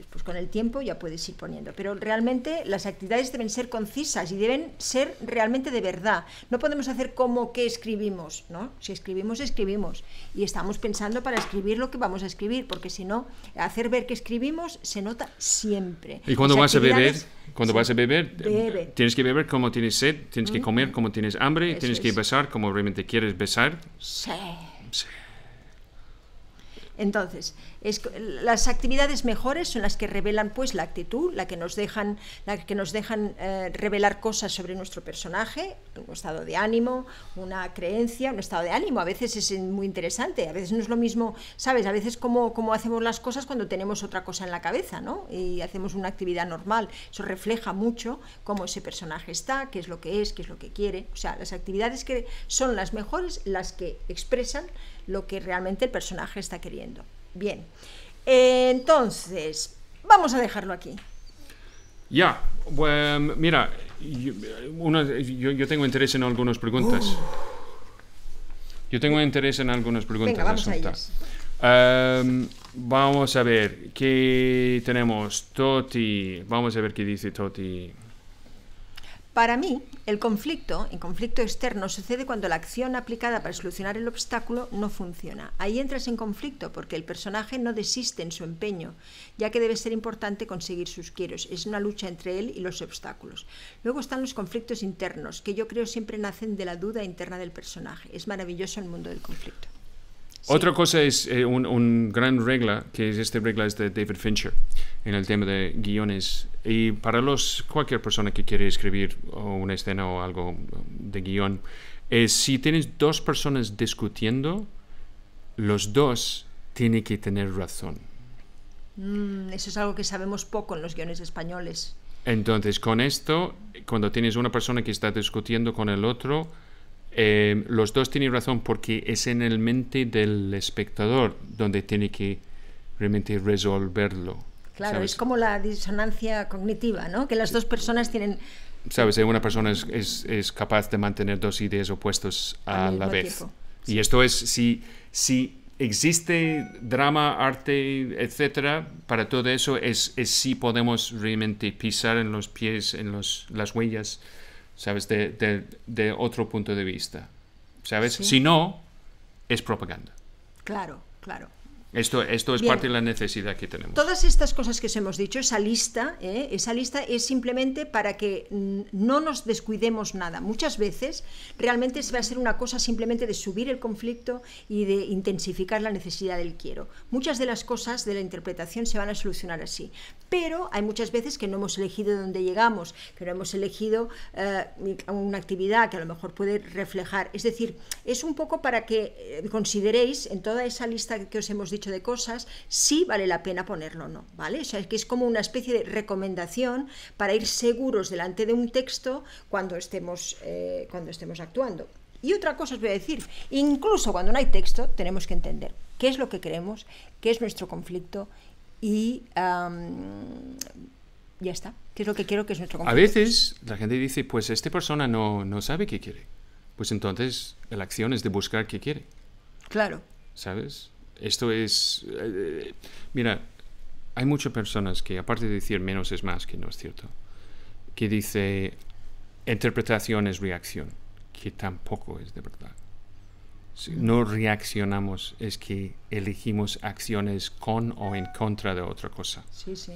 B: pues con el tiempo ya puedes ir poniendo. Pero realmente las actividades deben ser concisas y deben ser realmente de verdad. No podemos hacer como que escribimos, ¿no? Si escribimos, escribimos. Y estamos pensando para escribir lo que vamos a escribir, porque si no, hacer ver que escribimos se nota siempre. ¿Y cuando vas a beber?
A: Cuando vas a beber, tienes que beber como tienes sed, tienes que comer como tienes hambre, tienes que besar como realmente quieres besar.
B: Entonces, las actividades mejores son las que revelan pues la actitud, la que nos dejan, la que nos dejan eh, revelar cosas sobre nuestro personaje, un estado de ánimo, una creencia, un estado de ánimo. A veces es muy interesante, a veces no es lo mismo, sabes, a veces cómo hacemos las cosas cuando tenemos otra cosa en la cabeza, ¿no? Y hacemos una actividad normal. Eso refleja mucho cómo ese personaje está, qué es lo que es, qué es lo que quiere. O sea, las actividades que son las mejores, las que expresan lo que realmente el personaje está queriendo. Bien, entonces, vamos a dejarlo aquí.
A: Ya, pues, mira, yo, tengo interés en algunas preguntas. Uh. Yo tengo interés en algunas preguntas. vamos, a em, vamos a ver, ¿qué tenemos? Toti, vamos a ver qué dice Toti.
B: Para mí, el conflicto, el conflicto externo, sucede cuando la acción aplicada para solucionar el obstáculo no funciona. Ahí entras en conflicto porque el personaje no desiste en su empeño, ya que debe ser importante conseguir sus quieros. Es una lucha entre él y los obstáculos. Luego están los conflictos internos, que yo creo siempre nacen de la duda interna del personaje. Es maravilloso el mundo del conflicto. Otra
A: cosa es eh, un, gran regla, que es esta regla es de David Fincher en el tema de guiones. Y para los, cualquier persona que quiere escribir una escena o algo de guión, es si tienes dos personas discutiendo, los dos tienen que tener razón.
B: Mm, eso es algo que sabemos poco en los guiones españoles.
A: Entonces, con esto, cuando tienes una persona que está discutiendo con el otro, eh, los dos tienen razón porque es en el mente del espectador donde tiene que realmente resolverlo.
B: Claro, es como la disonancia cognitiva, ¿no? Que las dos personas tienen...
A: Sabes, una persona es, es, capaz de mantener dos ideas opuestas a la vez. Y esto es, si, si existe drama, arte, etcétera, para todo eso es, es si podemos realmente pisar en los pies, en los, las huellas ¿sabes? De, otro punto de vista, ¿sabes? Si no, es propaganda.
B: Claro, claro.
A: Esto, esto es parte de la necesidad que tenemos. Todas
B: estas cosas que os hemos dicho, esa lista, ¿eh? esa lista es simplemente para que no nos descuidemos nada. Muchas veces realmente va a ser una cosa simplemente de subir el conflicto y de intensificar la necesidad del quiero. Muchas de las cosas de la interpretación se van a solucionar así. Pero hay muchas veces que no hemos elegido dónde llegamos, que no hemos elegido eh, una actividad que a lo mejor puede reflejar. Es decir, es un poco para que eh, consideréis en toda esa lista que os hemos dicho de cosas, si vale la pena ponerlo o no, ¿vale? O es que es como una especie de recomendación para ir seguros delante de un texto cuando estemos, eh, cuando estemos actuando. Y otra cosa os voy a decir, incluso cuando no hay texto, tenemos que entender qué es lo que queremos, qué es nuestro conflicto y ya está, qué es lo que quiero que es nuestro conflicto. A veces
A: la gente dice, pues esta persona no, no sabe qué quiere. Pues entonces la acción es de buscar qué quiere. Claro. ¿Sabes? Esto es... Eh, eh, mira, hay muchas personas que, aparte de decir menos es más, que no es cierto, que dice interpretación es reacción, que tampoco es de verdad. Si no reaccionamos, es que elegimos acciones con o en contra de otra cosa. Sí, sí.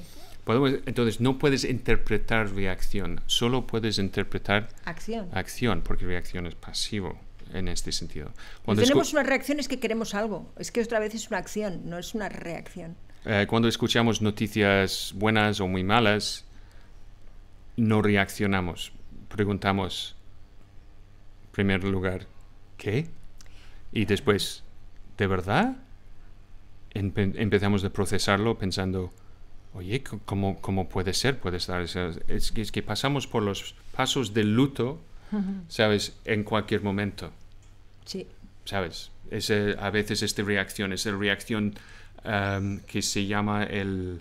A: entonces, no puedes interpretar reacción, solo puedes interpretar acción. acción, porque reacción es pasivo en este sentido. Cuando tenemos
B: unas reacciones que queremos algo. Es que otra vez es una acción, no es una reacción.
A: Eh, cuando escuchamos noticias buenas o muy malas, no reaccionamos. Preguntamos, en primer lugar, ¿qué? Y después, ¿de verdad? empezamos a procesarlo pensando, oye, ¿cómo, cómo puede ser? Puede estar. Es, es que pasamos por los pasos del luto ¿sabes? En cualquier momento. Sí. ¿Sabes? Es, a veces esta reacción, es la reacción em, que se llama el,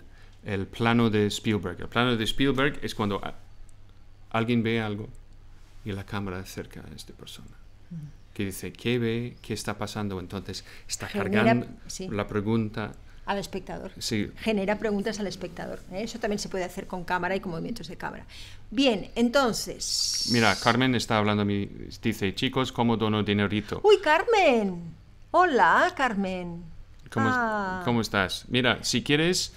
A: plano de Spielberg. El plano de Spielberg es cuando alguien ve algo y la cámara acerca a esta persona. Que dice, ¿qué ve? ¿Qué está pasando? Entonces está cargando la pregunta
B: al espectador. Genera preguntas al espectador. ¿eh? Eso también se puede hacer con cámara y con movimientos de cámara. Bien, entonces.
A: Mira, Carmen está hablando a mí. Dice, chicos, ¿cómo dono dinerito? ¡Uy,
B: Carmen! Hola, Carmen. ¿Cómo, ah.
A: estás? Mira, si quieres.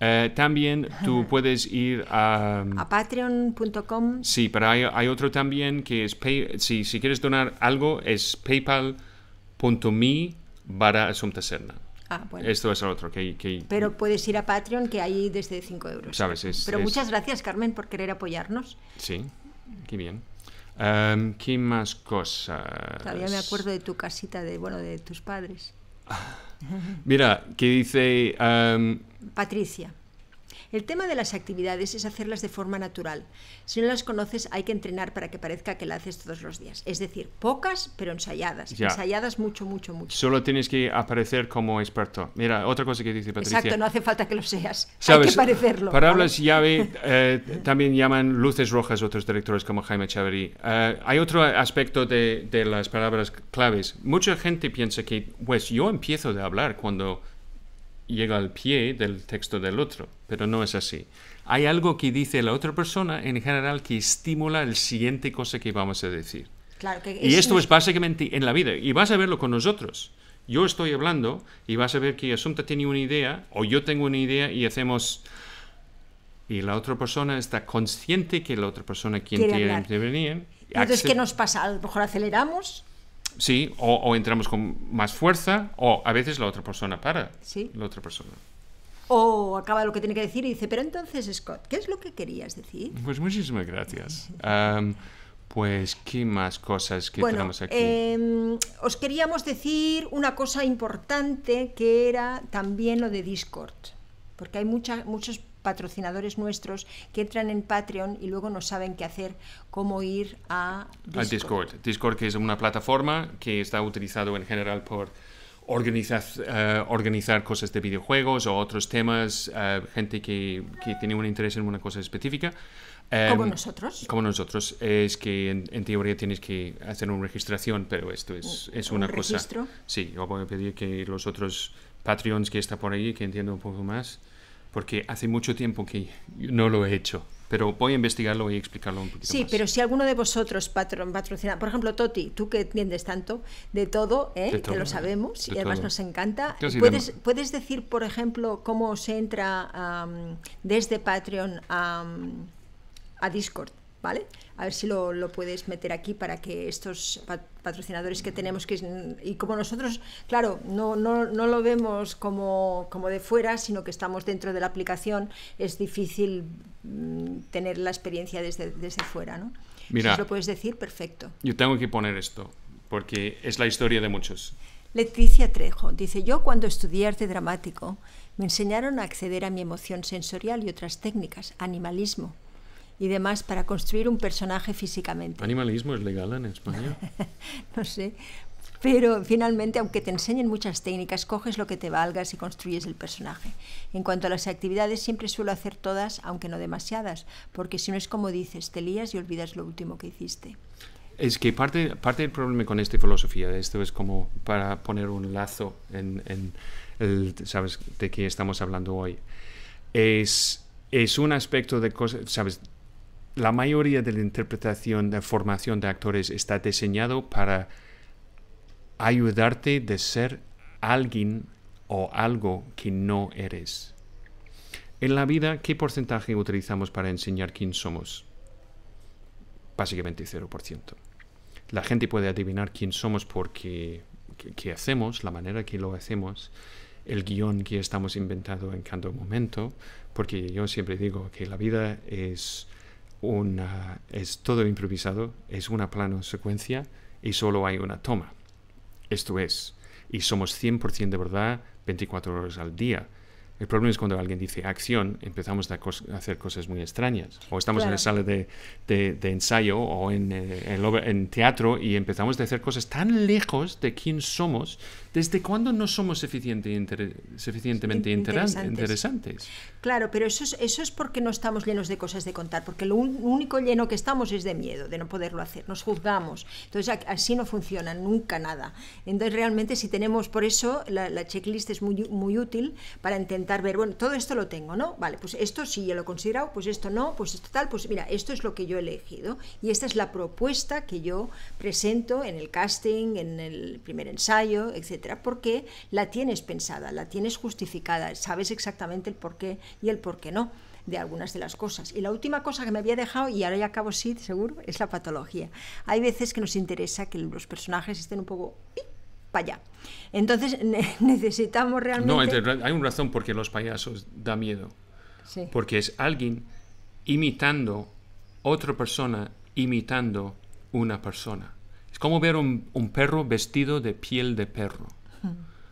A: Eh, también tú puedes ir a... Mm, a
B: patreon.com.
A: Sí, pero hay, hay, otro también que es... si quieres donar algo, es paypal.me para Serna. Ah, Esto es el otro. Pero
B: puedes ir a Patreon, que hay desde 5 euros. Pero muchas gracias, Carmen, por querer apoyarnos.
A: Sí, qué bien. Em, ¿Qué más cosas? Todavía me acuerdo
B: de tu casita, de bueno, de tus padres.
A: (laughs) Mira, que dice... Em,
B: Patricia. El tema de las actividades es hacerlas de forma natural. Si no las conoces, hay que entrenar para que parezca que la haces todos los días. Es decir, pocas, pero ensayadas. Ensayadas mucho, mucho, mucho.
A: Solo tienes que aparecer como experto. Mira, otra cosa que dice Patricia. Exacto,
B: no hace falta que lo seas. ¿Sabes? Hay que parecerlo. Palabras
A: llave (laughs) eh, también llaman luces rojas otros directores como Jaime Chaverí. Eh, hay otro aspecto de, las palabras claves. Mucha gente piensa que, pues, yo empiezo de hablar cuando llega al pie del texto del otro, pero no es así. Hay algo que dice la otra persona en general que estimula el siguiente cosa que vamos a decir.
B: Claro, que y esto es
A: básicamente en la vida, y vas a verlo con nosotros. Yo estoy hablando y vas a ver que Asunta tiene una idea, o yo tengo una idea y hacemos... Y la otra persona está consciente que la otra persona quien quiere intervenir. Entonces, ¿qué
B: nos pasa? A lo mejor aceleramos,
A: Sí, o, entramos con más fuerza, o a veces la otra persona para. Sí. La otra persona.
B: O acaba lo que tiene que decir y dice, pero entonces, Scott, ¿qué es lo que querías decir?
A: Pues muchísimas gracias. pues, ¿qué más cosas que tenemos aquí?
B: Em, os queríamos decir una cosa importante que era también lo de Discord, porque hay muchas muchos patrocinadores nuestros que entran en Patreon y luego no saben qué hacer, cómo ir a Discord.
A: Discord. que es una plataforma que está utilizado en general por eh, organizar, cosas de videojuegos o otros temas, eh, gente que, tiene un interés en una cosa específica. Em, como nosotros. Como nosotros. Es que en, teoría tienes que hacer una registración, pero esto es, es una ¿Un cosa. Registro? Sí, voy a pedir que los otros Patreons que está por ahí, que entiendan un poco más, porque hace mucho tiempo que no lo he hecho. Pero voy a investigarlo y explicarlo un poquito sí, más. Sí,
B: pero si alguno de vosotros patrocina, por ejemplo, Toti, tú que entiendes tanto de todo, ¿eh? que lo sabemos y además nos encanta, ¿Puedes, ¿puedes decir, por ejemplo, cómo se entra desde Patreon a, a Discord? ¿Vale? a ver si lo, puedes meter aquí para que estos patrocinadores que tenemos, que, y como nosotros, claro, no, no, lo vemos como, de fuera, sino que estamos dentro de la aplicación, es difícil mm, tener la experiencia desde, fuera, ¿no? Mira, si lo puedes decir, perfecto.
A: Yo tengo que poner esto, porque es la historia de muchos.
B: Leticia Trejo dice, yo cuando estudié arte dramático me enseñaron a acceder a mi emoción sensorial y otras técnicas, animalismo, y demás para construir un personaje físicamente.
A: ¿Animalismo es legal en España?
B: (laughs) no sé. Pero finalmente, aunque te enseñen muchas técnicas, coges lo que te valga y construyes el personaje. En cuanto a las actividades, siempre suelo hacer todas, aunque no demasiadas, porque si no es como dices, te lías y olvidas lo último que hiciste.
A: Es que parte, parte del problema con esta filosofía, esto es como para poner un lazo en, el, ¿sabes?, de qué estamos hablando hoy. Es, es un aspecto de cosas, ¿sabes?, la mayoría de la interpretación de formación de actores está diseñado para ayudarte de ser alguien o algo que no eres. En la vida, ¿qué porcentaje utilizamos para enseñar quién somos? Básicamente 0%. La gente puede adivinar quién somos porque qué hacemos, la manera que lo hacemos, el guión que estamos inventando en cada momento, porque yo siempre digo que la vida es es todo improvisado, es una plano secuencia y solo hay una toma. Esto es, y somos 100% de verdad 24 horas al día. El problema es cuando alguien dice acción, empezamos a, hacer cosas muy extrañas. O estamos en la sala de, ensayo o en, eh, en, teatro y empezamos a hacer cosas tan lejos de quién somos ¿Desde cuándo no somos suficientemente interesantes.
B: Claro, pero eso es, eso es porque no estamos llenos de cosas de contar, porque lo único lleno que estamos es de miedo, de no poderlo hacer, nos juzgamos. Entonces así no funciona nunca nada. Entonces realmente si tenemos, por eso la, checklist es muy, muy útil para intentar ver, bueno, todo esto lo tengo, ¿no? Vale, pues esto sí, yo lo he considerado, pues esto no, pues esto tal, pues mira, esto es lo que yo he elegido y esta es la propuesta que yo presento en el casting, en el primer ensayo, etc porque la tienes pensada, la tienes justificada, sabes exactamente el por qué y el por qué no de algunas de las cosas. Y la última cosa que me había dejado, y ahora ya acabo sí, seguro, es la patología. Hay veces que nos interesa que los personajes estén un poco para allá. Entonces (laughs) necesitamos realmente... No,
A: hay una razón porque los payasos da miedo. Porque es alguien imitando otra persona imitando una persona. Es como ver un, perro vestido de piel de perro.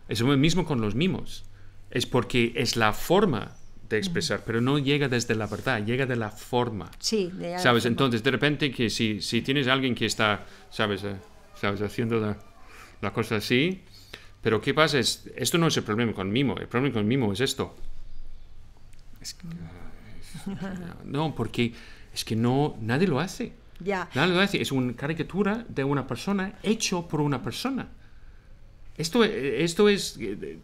A: Es lo mismo con los mimos. Es porque es la forma de expresar, pero no llega desde la verdad, llega de la forma. Sí, ¿Sabes? Entonces, de repente, que si, si tienes a alguien que está, ¿sabes? Eh, ¿Sabes? Haciendo la, cosa así. Pero ¿qué pasa? Es, esto no es el problema con mimo. El problema con mimo es esto. (laughs) no, porque es que no, nadie lo hace. Ya. es una caricatura de una persona hecho por una persona. Esto, e, esto es,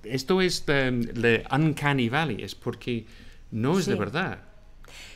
A: esto es em, de, uncanny valley, es porque no es de verdad.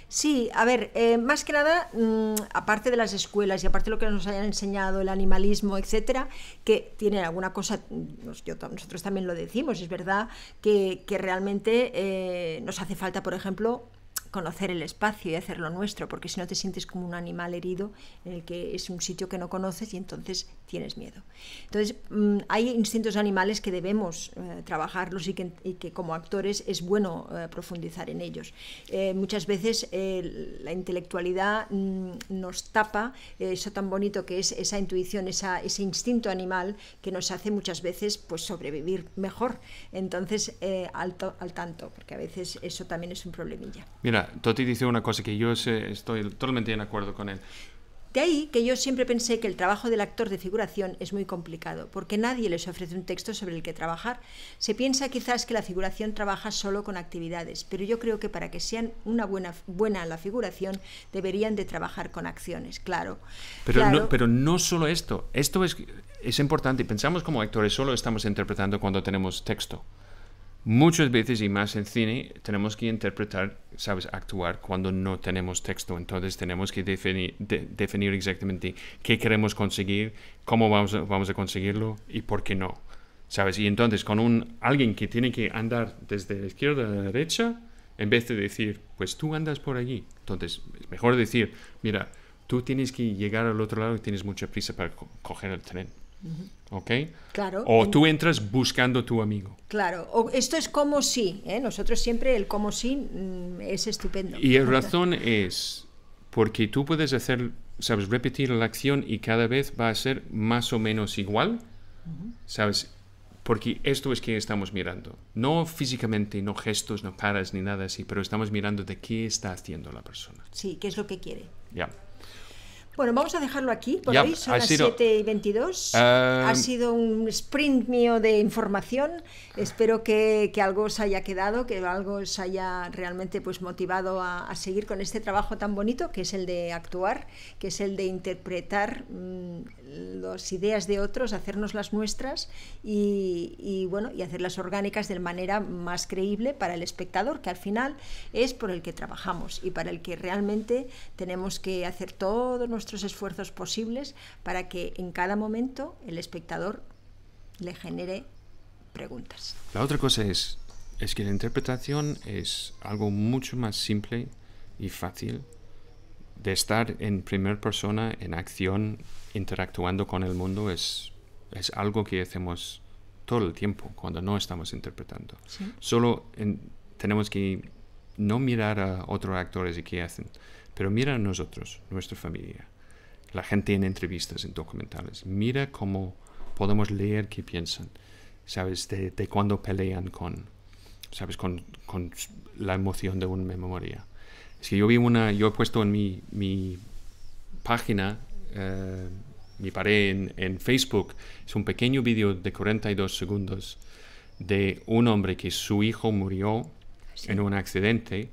B: Sí, a ver, eh, más que nada, mm, aparte de las escuelas y aparte de lo que nos hayan enseñado, el animalismo, etcétera, que tiene alguna cosa, mm, nosotros también lo decimos, es verdad, que, realmente eh, nos hace falta, por ejemplo, conocer el espacio y hacerlo nuestro, porque si no te sientes como un animal herido el que es un sitio que no conoces y entonces tienes miedo. Entonces, mm, hay instintos animales que debemos eh, trabajarlos y que, como actores es bueno eh, profundizar en ellos. Eh, muchas veces la intelectualidad mm, nos tapa eso tan bonito que es esa intuición, ese instinto animal que nos hace muchas veces pues, sobrevivir mejor. Entonces, al, al tanto, porque a veces eso también es un problemilla.
A: Mira, Toti dice una cosa que yo estoy totalmente en acuerdo con él.
B: De ahí que yo siempre pensé que el trabajo del actor de figuración es muy complicado, porque nadie les ofrece un texto sobre el que trabajar. Se piensa quizás que la figuración trabaja solo con actividades, pero yo creo que para que sean una buena, buena la figuración deberían de trabajar con acciones, claro. Pero, No, pero
A: solo esto, esto es, es importante. Pensamos como actores, solo estamos interpretando cuando tenemos texto muchas veces y más en cine tenemos que interpretar, sabes, actuar cuando no tenemos texto. Entonces tenemos que definir, definir exactamente qué queremos conseguir, cómo vamos a, vamos a conseguirlo y por qué no. ¿Sabes? Y entonces con un, alguien que tiene que andar desde la izquierda a la derecha, en vez de decir, pues tú andas por allí. Entonces es mejor decir, mira, tú tienes que llegar al otro lado y tienes mucha prisa para coger el tren. ¿ok? Claro. O tú entras buscando tu amigo.
B: Claro, o esto es como si, ¿eh? nosotros siempre el como si mm, es estupendo. Y la razón
A: es porque tú puedes hacer, sabes, repetir la acción y cada vez va a ser más o menos igual, ¿sabes? Porque esto es que estamos mirando. No físicamente, no gestos, no caras ni nada así, pero estamos mirando de qué está haciendo la persona.
B: Sí, qué es lo que quiere. Ya. Bueno, vamos a dejarlo aquí, por hoy son las 7 y 22. ha eh, sido un sprint mío de información. Espero que, algo os haya quedado, que algo os haya realmente pues, motivado a, seguir con este trabajo tan bonito, que es el de actuar, que es el de interpretar mm, las ideas de otros, hacernos las nuestras y, bueno, y hacerlas orgánicas de manera más creíble para el espectador, que al final es por el que trabajamos y para el que realmente tenemos que hacer todos nuestros esfuerzos posibles para que en cada momento el espectador le genere preguntas.
A: La otra cosa es que la interpretación es algo mucho más simple y fácil de estar en primera persona, en acción, interactuando con el mundo es, es algo que hacemos todo el tiempo cuando no estamos interpretando. Solo tenemos que no mirar a otros actores y qué hacen, pero mira a nosotros, nuestra familia, la gente en entrevistas, en documentales. Mira cómo podemos leer qué piensan, ¿sabes? De, de cuando pelean con, ¿sabes? Con, la emoción de una memoria. Es que yo vi una, yo he puesto en mi, mi página eh, mi paré en, Facebook, es un pequeño vídeo de 42 segundos de un hombre que su hijo murió en un accidente.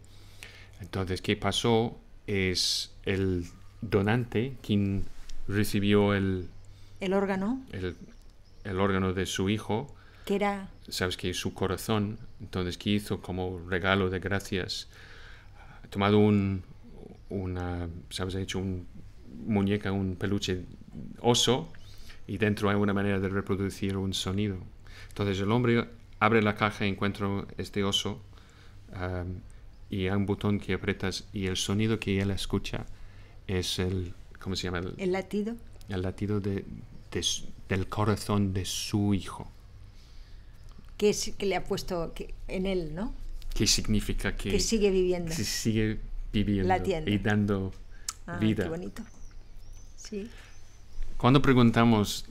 A: Entonces, ¿qué pasó? Es el donante quien recibió el...
B: El órgano.
A: El, órgano de su hijo. Que era... Sabes que su corazón. Entonces, ¿qué hizo como regalo de gracias? Ha tomado un... Una, ¿Sabes? Ha hecho un muñeca, un peluche oso, y dentro hay una manera de reproducir un sonido. Entonces el hombre abre la caja y encuentra este oso um, y hay un botón que apretas y el sonido que él escucha es el, ¿cómo se llama? El, latido. El latido de, del corazón de su hijo.
B: Que, es, que le ha puesto que, en él, ¿no?
A: Que significa que... Que sigue viviendo. sigue viviendo. Y dando ah, vida. Qué
B: bonito. Sí.
A: Cuando preguntamos,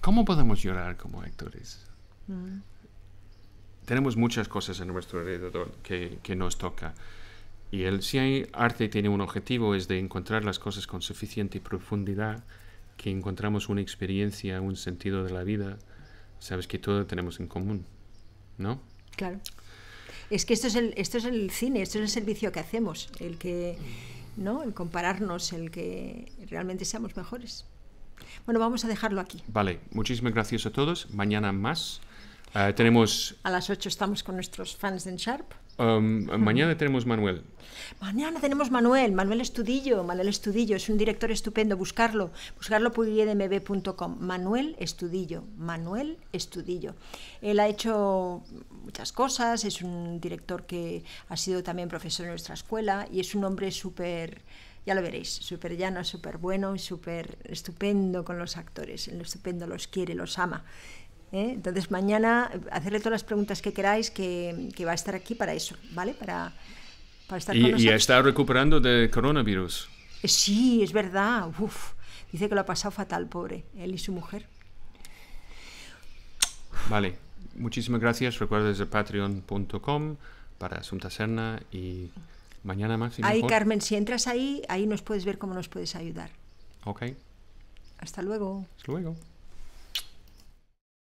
A: ¿cómo podemos llorar como actores? Mm. Tenemos muchas cosas en nuestro alrededor que, nos toca. Y el si hay arte tiene un objetivo es de encontrar las cosas con suficiente profundidad que encontramos una experiencia, un sentido de la vida. Sabes que todo tenemos en común, ¿no?
B: Claro. Es que esto es el, esto es el cine, esto es el servicio que hacemos, el que ¿no? El compararnos, el que realmente seamos mejores. Bueno, vamos a dejarlo aquí.
A: Vale, muchísimas gracias a todos. Mañana más. Eh, tenemos...
B: A las 8 estamos con nuestros fans de Sharp
A: mañana tenemos Manuel.
B: Mañana tenemos Manuel, Manuel Estudillo, Manuel Estudillo, es un director estupendo, buscarlo, buscarlo por idmb.com, Manuel Estudillo, Manuel Estudillo. Él ha hecho muchas cosas, es un director que ha sido también profesor en nuestra escuela y es un hombre súper ya lo veréis, súper llano, súper bueno, súper estupendo con los actores, estupendo los quiere, los ama. ¿eh? Entonces mañana hacerle todas las preguntas que queráis que, va a estar aquí para eso, ¿vale? Para, estar y, está
A: recuperando de coronavirus.
B: Eh, sí, es verdad. Dice que lo ha pasado fatal, pobre, él y su mujer.
A: Vale, muchísimas gracias. Recuerda patreon.com para Asunta Serna y mañana más. ahí, Carmen,
B: si entras ahí, ahí nos puedes ver cómo nos puedes ayudar. Ok. Hasta luego.
A: Hasta luego.